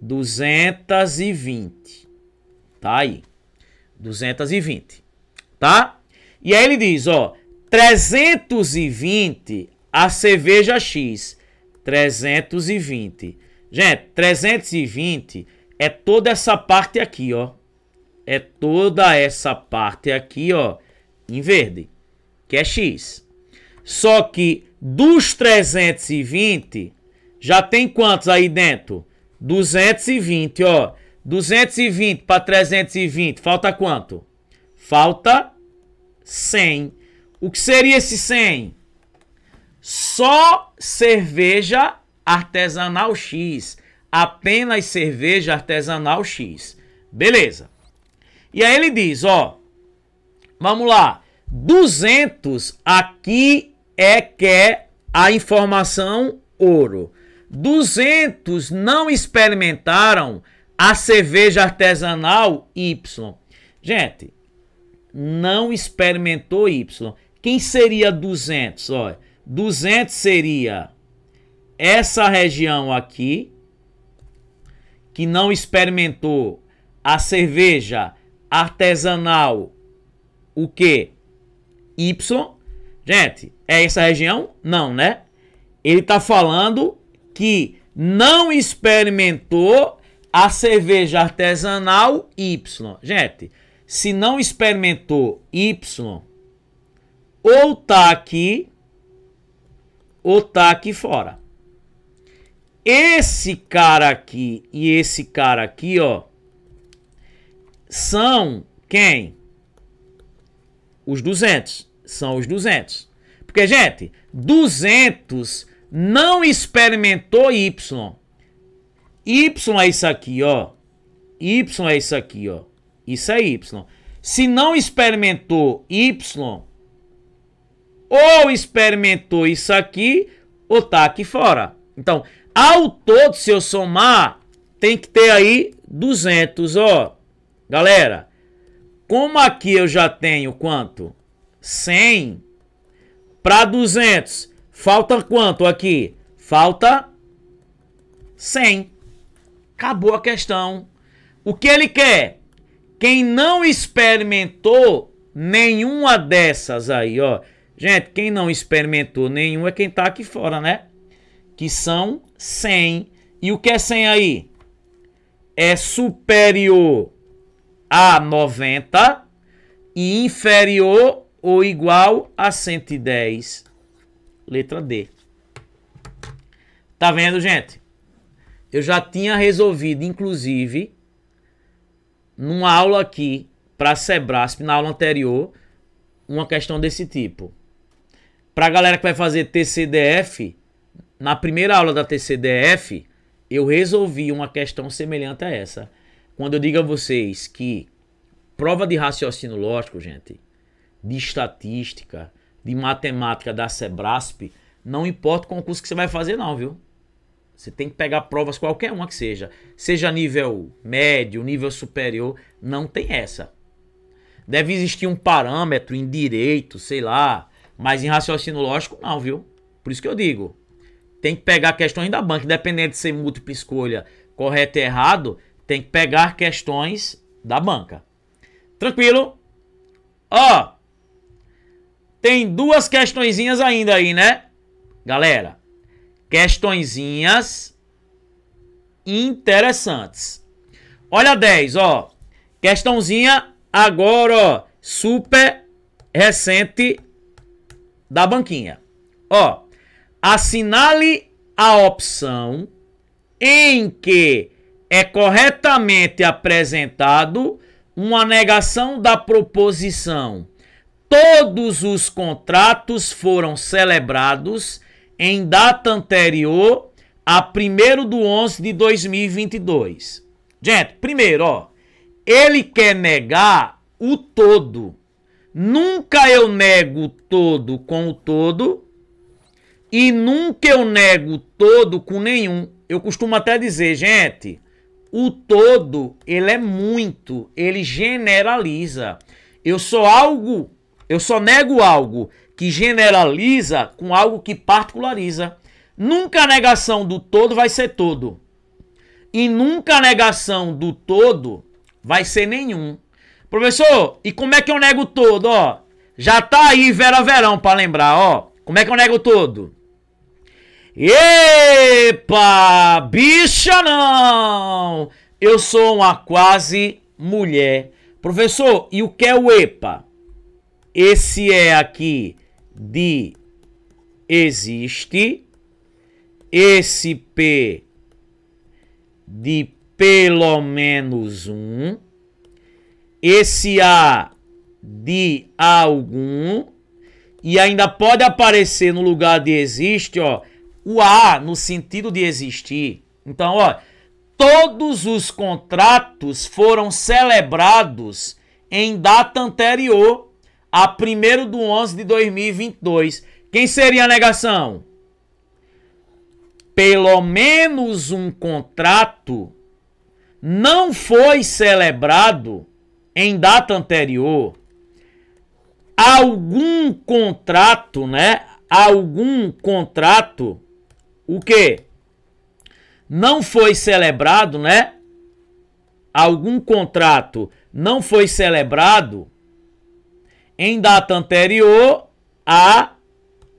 220. Tá aí. 220. Tá? E aí ele diz, ó, 320 a cerveja X. 320. Gente, 320 é toda essa parte aqui, ó. É toda essa parte aqui, ó, em verde, que é X. Só que dos 320, já tem quantos aí dentro? 220, ó. 220 para 320, falta quanto? Falta 100. O que seria esse 100? Só cerveja artesanal X. Apenas cerveja artesanal X. Beleza. E aí ele diz, ó, vamos lá. 200 aqui é que é a informação ouro. 200 não experimentaram a cerveja artesanal Y. Gente, não experimentou Y. Quem seria 200? Olha, 200 seria essa região aqui, que não experimentou a cerveja artesanal, o quê? Y. Gente, é essa região? Não, né? Ele está falando que não experimentou a cerveja artesanal Y. Gente, se não experimentou Y, ou tá aqui ou tá aqui fora. Esse cara aqui e esse cara aqui, ó, são quem? Os 200. São os 200. Porque, gente, 200 não experimentou Y. Y é isso aqui, ó. Y é isso aqui, ó. Isso é Y. Se não experimentou Y, ou experimentou isso aqui, ou tá aqui fora. Então, ao todo, se eu somar, tem que ter aí 200, ó. Galera, como aqui eu já tenho quanto? 100 para 200. Falta quanto aqui? Falta 100. Acabou a questão. O que ele quer? Quem não experimentou nenhuma dessas aí, ó Gente, quem não experimentou nenhum é quem tá aqui fora, né? Que são 100. E o que é 100 aí? É superior a 90 e inferior ou igual a 110. Letra D. Tá vendo, gente? Eu já tinha resolvido, inclusive, numa aula aqui para Sebrasp, na aula anterior, uma questão desse tipo. Pra galera que vai fazer TCDF, na primeira aula da TCDF, eu resolvi uma questão semelhante a essa. Quando eu digo a vocês que prova de raciocínio lógico, gente, de estatística, de matemática da Sebrasp, não importa o concurso que você vai fazer, não, viu? Você tem que pegar provas, qualquer uma que seja. Seja nível médio, nível superior, não tem essa. Deve existir um parâmetro em direito, sei lá, mas em raciocínio lógico, não, viu? Por isso que eu digo. Tem que pegar questões da banca, independente de ser múltipla escolha, correto e errado, tem que pegar questões da banca. Tranquilo? Ó, tem duas questõezinhas ainda aí, né? Galera, questõezinhas interessantes. Olha a 10, ó. Questãozinha agora, ó, super recente da banquinha. Ó, assinale a opção em que é corretamente apresentado uma negação da proposição. Todos os contratos foram celebrados em data anterior a 1 do 11 de 2022. Gente, primeiro, ó, ele quer negar o todo. Nunca eu nego todo com o todo e nunca eu nego todo com nenhum. Eu costumo até dizer, gente, o todo, ele é muito, ele generaliza. Eu sou algo, eu só nego algo que generaliza com algo que particulariza. Nunca a negação do todo vai ser todo. E nunca a negação do todo vai ser nenhum. Professor, e como é que eu nego todo, ó? Já tá aí Vera Verão pra lembrar, ó. Como é que eu nego todo? Epa, bicha não! Eu sou uma quase mulher. Professor, e o que é o epa? Esse é aqui de existe. Esse P de pelo menos um esse A de algum e ainda pode aparecer no lugar de existe, ó, o A no sentido de existir. Então, ó, todos os contratos foram celebrados em data anterior a 1 de 11 de 2022. Quem seria a negação? Pelo menos um contrato não foi celebrado em data anterior algum contrato, né? Algum contrato, o que não foi celebrado, né? Algum contrato não foi celebrado em data anterior a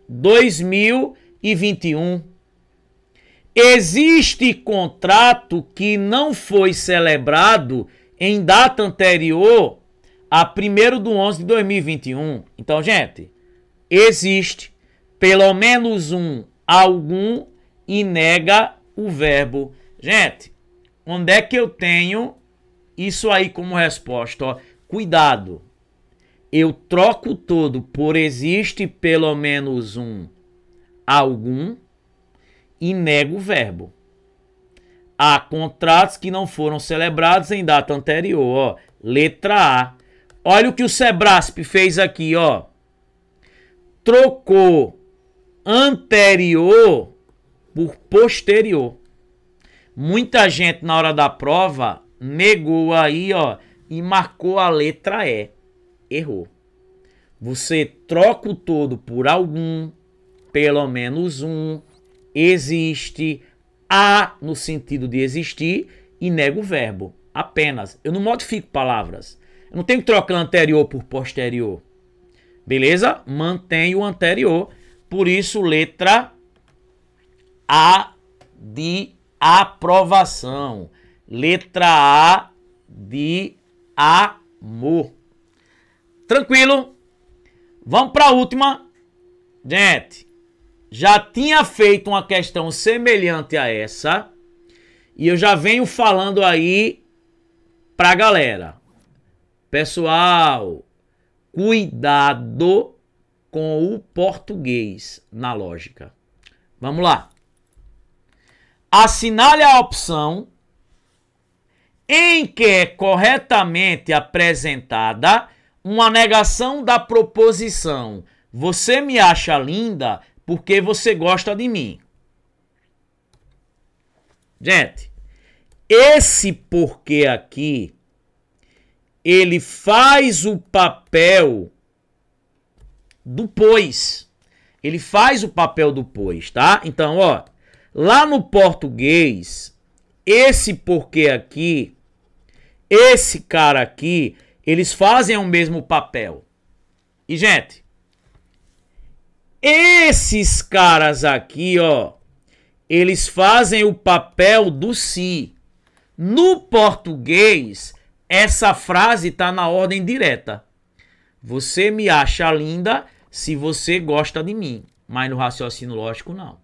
2021. Existe contrato que não foi celebrado em data anterior a 1 de 11 de 2021. Então, gente, existe pelo menos um algum e nega o verbo. Gente, onde é que eu tenho isso aí como resposta? Ó, cuidado. Eu troco todo por existe pelo menos um algum e nego o verbo a contratos que não foram celebrados em data anterior, ó. Letra A. Olha o que o Sebrasp fez aqui, ó. Trocou anterior por posterior. Muita gente na hora da prova negou aí, ó, e marcou a letra E. Errou. Você troca o todo por algum, pelo menos um, existe, há no sentido de existir e nego o verbo. Apenas. Eu não modifico palavras. Eu não tenho que trocar anterior por posterior. Beleza? Mantém o anterior. Por isso, letra A de aprovação. Letra A de amor. Tranquilo? Vamos para a última. Gente, já tinha feito uma questão semelhante a essa e eu já venho falando aí pra galera. Pessoal, cuidado com o português na lógica. Vamos lá. Assinale a opção em que é corretamente apresentada uma negação da proposição você me acha linda porque você gosta de mim. Gente, esse porquê aqui ele faz o papel do pois. Ele faz o papel do pois, tá? Então, ó, lá no português, esse porquê aqui, esse cara aqui, eles fazem o mesmo papel. E, gente, esses caras aqui, ó, eles fazem o papel do si. No português, essa frase tá na ordem direta. Você me acha linda se você gosta de mim, mas no raciocínio lógico não.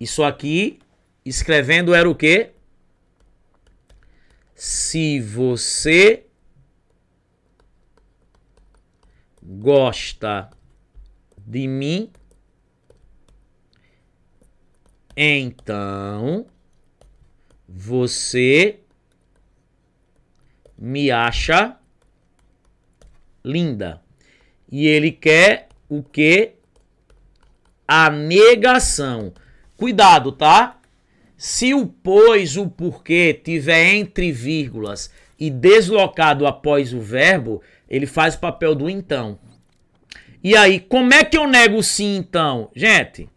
Isso aqui, escrevendo era o quê? Se você gosta de mim. Então, você me acha linda. E ele quer o que? A negação. Cuidado, tá? Se o pois, o porquê tiver entre vírgulas e deslocado após o verbo, ele faz o papel do então. E aí, como é que eu nego o sim então? Gente,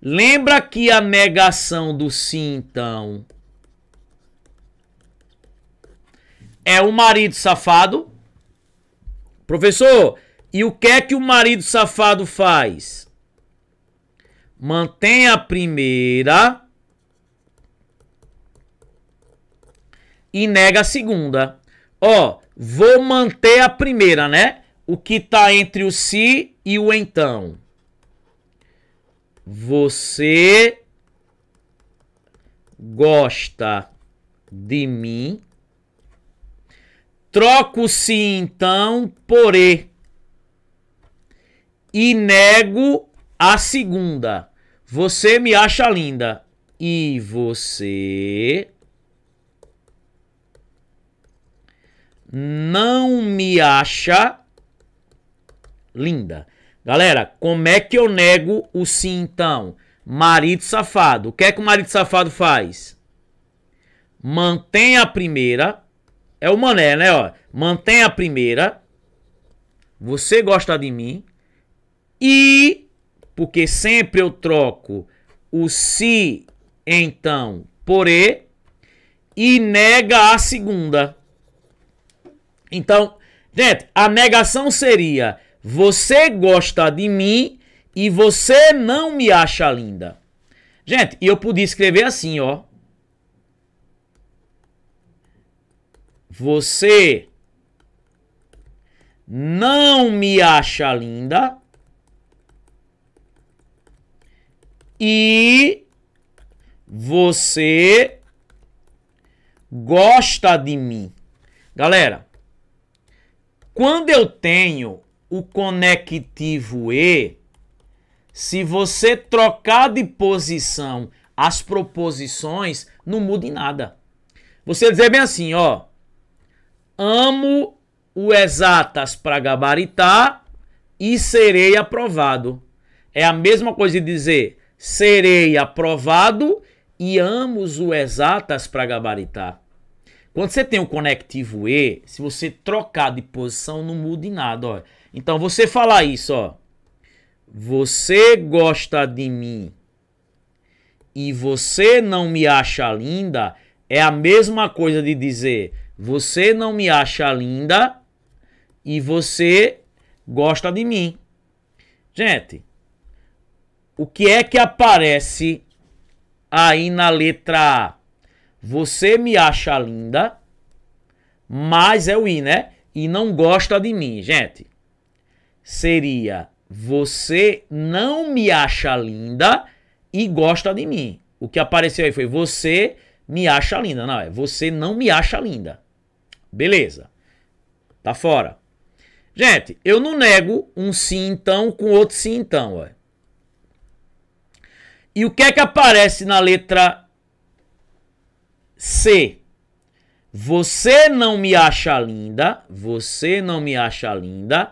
lembra que a negação do sim então é o marido safado? Professor, e o que é que o marido safado faz? Mantém a primeira e nega a segunda. Ó, vou manter a primeira, né? o que está entre o se e o então. Você gosta de mim. Troco-se então por e. E nego a segunda. Você me acha linda. E você não me acha linda. Galera, como é que eu nego o sim então? Marido safado. O que é que o marido safado faz? Mantém a primeira. É o mané, né? Ó. Mantém a primeira. Você gosta de mim. E. Porque sempre eu troco o se então por e. E nega a segunda. Então, gente, a negação seria você gosta de mim e você não me acha linda. Gente, e eu podia escrever assim, ó. Você não me acha linda e você gosta de mim. Galera, quando eu tenho o conectivo E, se você trocar de posição as proposições, não muda em nada. Você dizer bem assim, ó. Amo o exatas para gabaritar e serei aprovado. É a mesma coisa de dizer serei aprovado e amo o exatas para gabaritar. Quando você tem o conectivo E, se você trocar de posição, não muda em nada. Olha. Então você falar isso, ó. Você gosta de mim e você não me acha linda é a mesma coisa de dizer você não me acha linda e você gosta de mim. Gente, o que é que aparece aí na letra A? Você me acha linda, mas é o I, né? E não gosta de mim, gente seria: você não me acha linda e gosta de mim. O que apareceu aí foi: você me acha linda. Não, é você não me acha linda. Beleza. Tá fora. Gente, eu não nego um sim então com outro sim então. Ué. E o que é que aparece na letra C? Você não me acha linda, você não me acha linda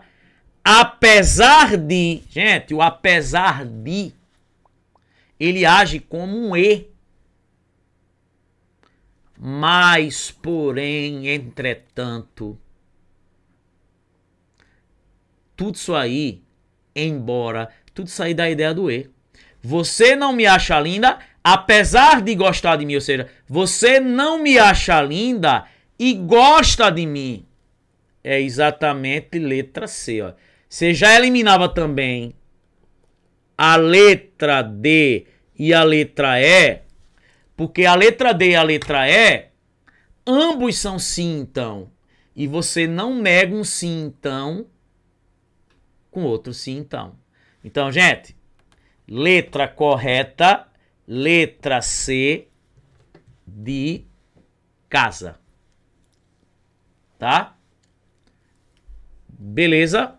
Apesar de, gente, o apesar de, ele age como um E. Mas, porém, entretanto, tudo isso aí, embora, tudo isso aí ideia do E. Você não me acha linda, apesar de gostar de mim, ou seja, você não me acha linda e gosta de mim. É exatamente letra C, ó. Você já eliminava também a letra D e a letra E, porque a letra D e a letra E, ambos são sim, então. E você não nega um sim, então, com outro sim, então. Então, gente, letra correta, letra C de casa. Tá? Beleza?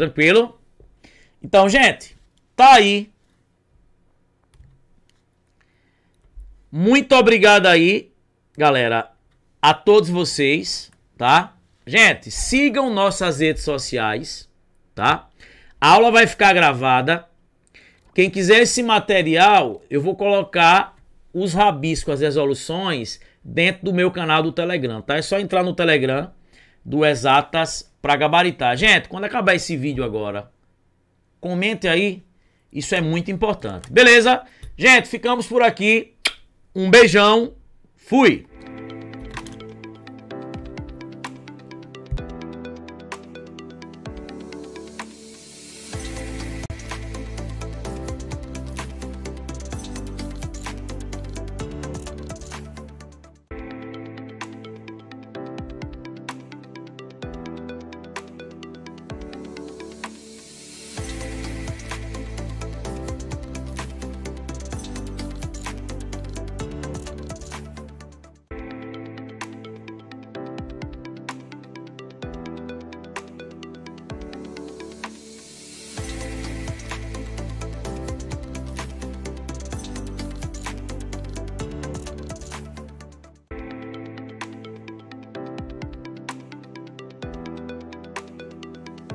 Tranquilo? Então, gente, tá aí. Muito obrigado aí, galera, a todos vocês, tá? Gente, sigam nossas redes sociais, tá? A aula vai ficar gravada. Quem quiser esse material, eu vou colocar os rabiscos, as resoluções, dentro do meu canal do Telegram, tá? É só entrar no Telegram, do Exatas para gabaritar. Gente, quando acabar esse vídeo agora, comente aí. Isso é muito importante. Beleza? Gente, ficamos por aqui. Um beijão. Fui!